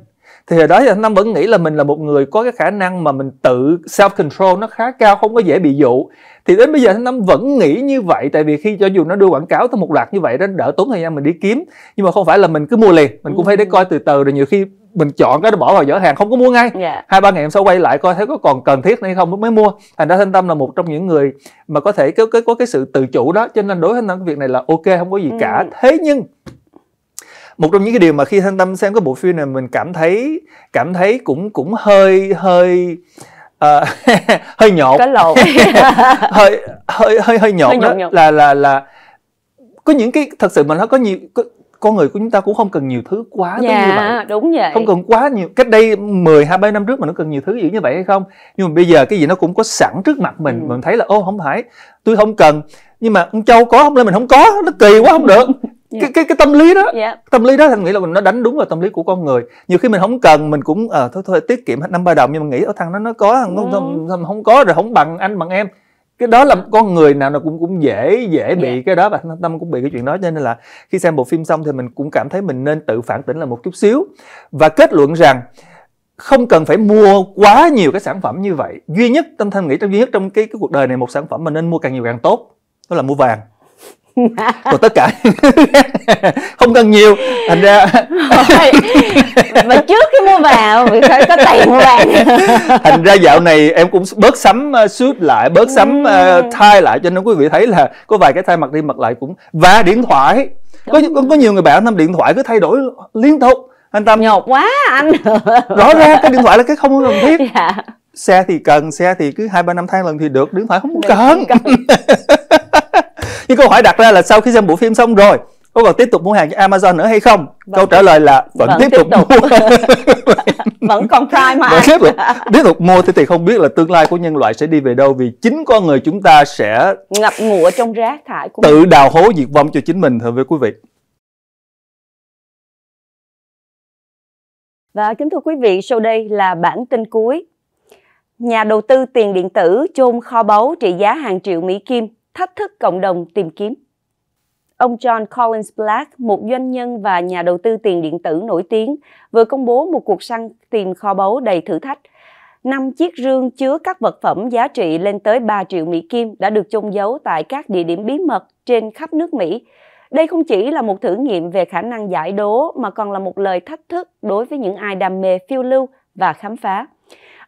thì hồi đó thì Thanh vẫn nghĩ là mình là một người có cái khả năng mà mình tự self control nó khá cao không có dễ bị dụ thì đến bây giờ Thanh Tâm vẫn nghĩ như vậy tại vì khi cho dù nó đưa quảng cáo tới một loạt như vậy đó đỡ tốn thời gian mình đi kiếm nhưng mà không phải là mình cứ mua liền mình cũng phải ừ. để coi từ từ rồi nhiều khi mình chọn cái đó bỏ vào giỏ hàng không có mua ngay yeah. Dạ. hai ba ngày hôm sau quay lại coi thấy có còn cần thiết hay không mới mua thành ra thanh tâm là một trong những người mà có thể có, có, có cái sự tự chủ đó cho nên đối với anh tâm cái việc này là ok không có gì cả ừ. thế nhưng một trong những cái điều mà khi thanh tâm xem cái bộ phim này mình cảm thấy cảm thấy cũng cũng hơi hơi uh, hơi nhột hơi hơi hơi hơi nhột, hơi nhột, nhột. là là là có những cái thật sự mà nó có nhiều có, con người của chúng ta cũng không cần nhiều thứ quá dạ, như vậy đúng vậy không cần quá nhiều cách đây 10 hai ba năm trước mà nó cần nhiều thứ dữ như vậy hay không nhưng mà bây giờ cái gì nó cũng có sẵn trước mặt mình ừ. mình thấy là ô không phải tôi không cần nhưng mà ông châu có không lên mình không có nó kỳ quá không được yeah. cái cái cái tâm lý đó yeah. tâm lý đó thành nghĩ là mình nó đánh đúng vào tâm lý của con người nhiều khi mình không cần mình cũng ờ à, thôi thôi tiết kiệm năm ba đồng nhưng mà nghĩ ở thằng nó nó có thằng ừ. không, không có rồi không bằng anh bằng em cái đó là con người nào nó cũng cũng dễ dễ bị yeah. cái đó và tâm cũng bị cái chuyện đó cho nên là khi xem bộ phim xong thì mình cũng cảm thấy mình nên tự phản tỉnh là một chút xíu và kết luận rằng không cần phải mua quá nhiều cái sản phẩm như vậy duy nhất tâm thanh nghĩ trong duy nhất trong cái, cái cuộc đời này một sản phẩm mà nên mua càng nhiều càng tốt đó là mua vàng của tất cả không cần nhiều thành ra mà trước khi mua vào mình phải có tiền mua vàng thành ra dạo này em cũng bớt sắm ờ, suốt lại bớt sắm uh, thai lại cho nên quý vị thấy là có vài cái thai mặt đi mặt lại cũng và điện thoại có, có có nhiều người bảo năm điện thoại cứ thay đổi liên tục anh tâm nhột quá anh rõ ra cái điện thoại là cái không cần thiết dạ. xe thì cần xe thì cứ hai ba năm tháng lần thì được điện thoại không cần nhưng câu hỏi đặt ra là sau khi xem bộ phim xong rồi có còn tiếp tục mua hàng cho Amazon nữa hay không? Vẫn vâng. Câu trả lời là vẫn, vẫn vâng, tiếp, tiếp tục, mua. vẫn còn try mà. Vẫn tiếp tục, tiếp tục mua thì thì không biết là tương lai của nhân loại sẽ đi về đâu vì chính con người chúng ta sẽ ngập ngụa trong rác thải của tự mình. đào hố diệt vong cho chính mình thưa với quý vị. Và kính thưa quý vị, sau đây là bản tin cuối. Nhà đầu tư tiền điện tử chôn kho báu trị giá hàng triệu Mỹ Kim thách thức cộng đồng tìm kiếm. Ông John Collins Black, một doanh nhân và nhà đầu tư tiền điện tử nổi tiếng, vừa công bố một cuộc săn tìm kho báu đầy thử thách. Năm chiếc rương chứa các vật phẩm giá trị lên tới 3 triệu Mỹ Kim đã được chôn giấu tại các địa điểm bí mật trên khắp nước Mỹ. Đây không chỉ là một thử nghiệm về khả năng giải đố mà còn là một lời thách thức đối với những ai đam mê phiêu lưu và khám phá.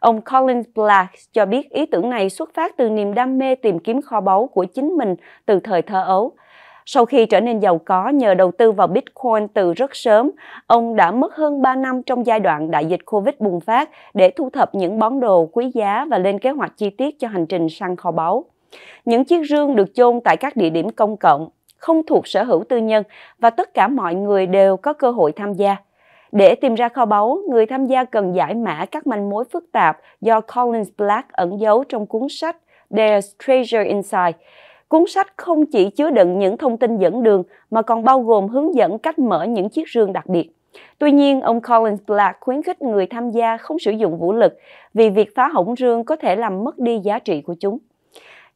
Ông Colin Black cho biết ý tưởng này xuất phát từ niềm đam mê tìm kiếm kho báu của chính mình từ thời thơ ấu. Sau khi trở nên giàu có nhờ đầu tư vào Bitcoin từ rất sớm, ông đã mất hơn 3 năm trong giai đoạn đại dịch Covid bùng phát để thu thập những món đồ quý giá và lên kế hoạch chi tiết cho hành trình săn kho báu. Những chiếc rương được chôn tại các địa điểm công cộng, không thuộc sở hữu tư nhân và tất cả mọi người đều có cơ hội tham gia. Để tìm ra kho báu, người tham gia cần giải mã các manh mối phức tạp do Collins Black ẩn giấu trong cuốn sách There's Treasure Inside. Cuốn sách không chỉ chứa đựng những thông tin dẫn đường mà còn bao gồm hướng dẫn cách mở những chiếc rương đặc biệt. Tuy nhiên, ông Collins Black khuyến khích người tham gia không sử dụng vũ lực vì việc phá hỏng rương có thể làm mất đi giá trị của chúng.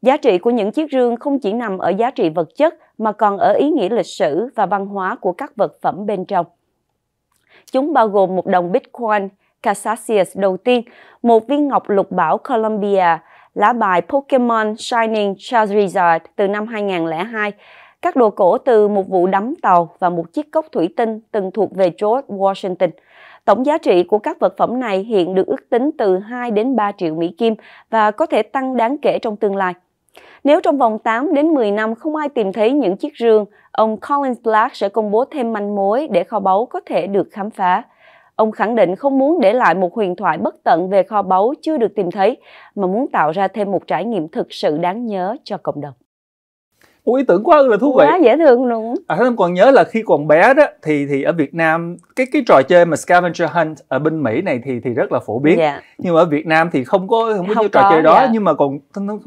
Giá trị của những chiếc rương không chỉ nằm ở giá trị vật chất mà còn ở ý nghĩa lịch sử và văn hóa của các vật phẩm bên trong. Chúng bao gồm một đồng Bitcoin Cassasius đầu tiên, một viên ngọc lục bảo Columbia, lá bài Pokemon Shining Charizard từ năm 2002, các đồ cổ từ một vụ đắm tàu và một chiếc cốc thủy tinh từng thuộc về George Washington. Tổng giá trị của các vật phẩm này hiện được ước tính từ 2 đến 3 triệu Mỹ Kim và có thể tăng đáng kể trong tương lai. Nếu trong vòng 8 đến 10 năm không ai tìm thấy những chiếc rương, ông Collins Black sẽ công bố thêm manh mối để kho báu có thể được khám phá. Ông khẳng định không muốn để lại một huyền thoại bất tận về kho báu chưa được tìm thấy, mà muốn tạo ra thêm một trải nghiệm thực sự đáng nhớ cho cộng đồng ui tưởng quá ư là thú vị quá dễ thương luôn à thế còn nhớ là khi còn bé đó thì thì ở Việt Nam cái cái trò chơi mà scavenger hunt ở bên Mỹ này thì thì rất là phổ biến yeah. Dạ. nhưng mà ở Việt Nam thì không có không có không như trò có, chơi đó yeah. Dạ. nhưng mà còn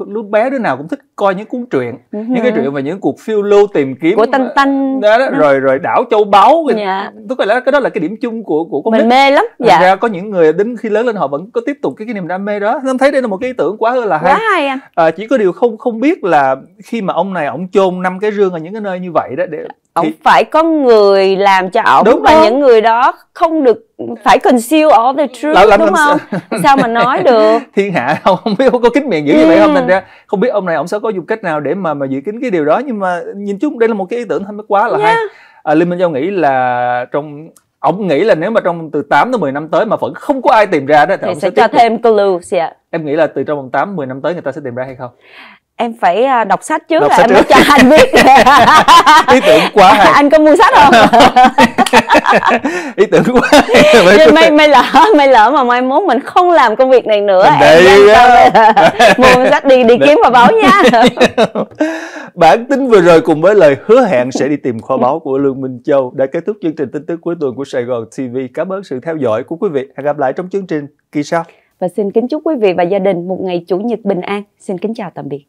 lúc bé đứa nào cũng thích coi những cuốn truyện uh-huh. những cái truyện về những cuộc phiêu lưu tìm kiếm của Tân Tân đó, đó, dạ. rồi rồi đảo Châu Báu yeah. tức là cái đó là cái điểm chung của của con mình mê lắm dạ ra có những người đến khi lớn lên họ vẫn có tiếp tục cái, cái niềm đam mê đó nên thấy đây là một cái ý tưởng quá là hay, quá hay anh. À. à, chỉ có điều không không biết là khi mà ông này ông chôn năm cái rương ở những cái nơi như vậy đó để ổng thì... phải có người làm cho ông đúng và đó. những người đó không được phải conceal all the truth là, là, đúng làm... không sao mà nói được thiên hạ không, không biết ông có kín miệng dữ như vậy không thành ừ. ra không biết ông này ông sẽ có dùng cách nào để mà mà giữ kín cái điều đó nhưng mà nhìn chung đây là một cái ý tưởng thanh quá là yeah. hay à, Linh Minh Châu nghĩ là trong ông nghĩ là nếu mà trong từ 8 tới 10 năm tới mà vẫn không có ai tìm ra đó thì, thì sẽ, sẽ cho tiếp... thêm clues yeah. em nghĩ là từ trong vòng 8 10 năm tới người ta sẽ tìm ra hay không em phải à, đọc sách trước đọc là sách em mới cho anh biết ý tưởng quá hay. anh có mua sách không ý tưởng quá hay. may may lỡ may lỡ mà mai mốt mình không làm công việc này nữa Đấy em mua sách đi đi kiếm kho báu nha bản tính vừa rồi cùng với lời hứa hẹn sẽ đi tìm kho báu của lương minh châu đã kết thúc chương trình tin tức cuối tuần của sài gòn tv cảm ơn sự theo dõi của quý vị hẹn gặp lại trong chương trình kỳ sau và xin kính chúc quý vị và gia đình một ngày chủ nhật bình an xin kính chào tạm biệt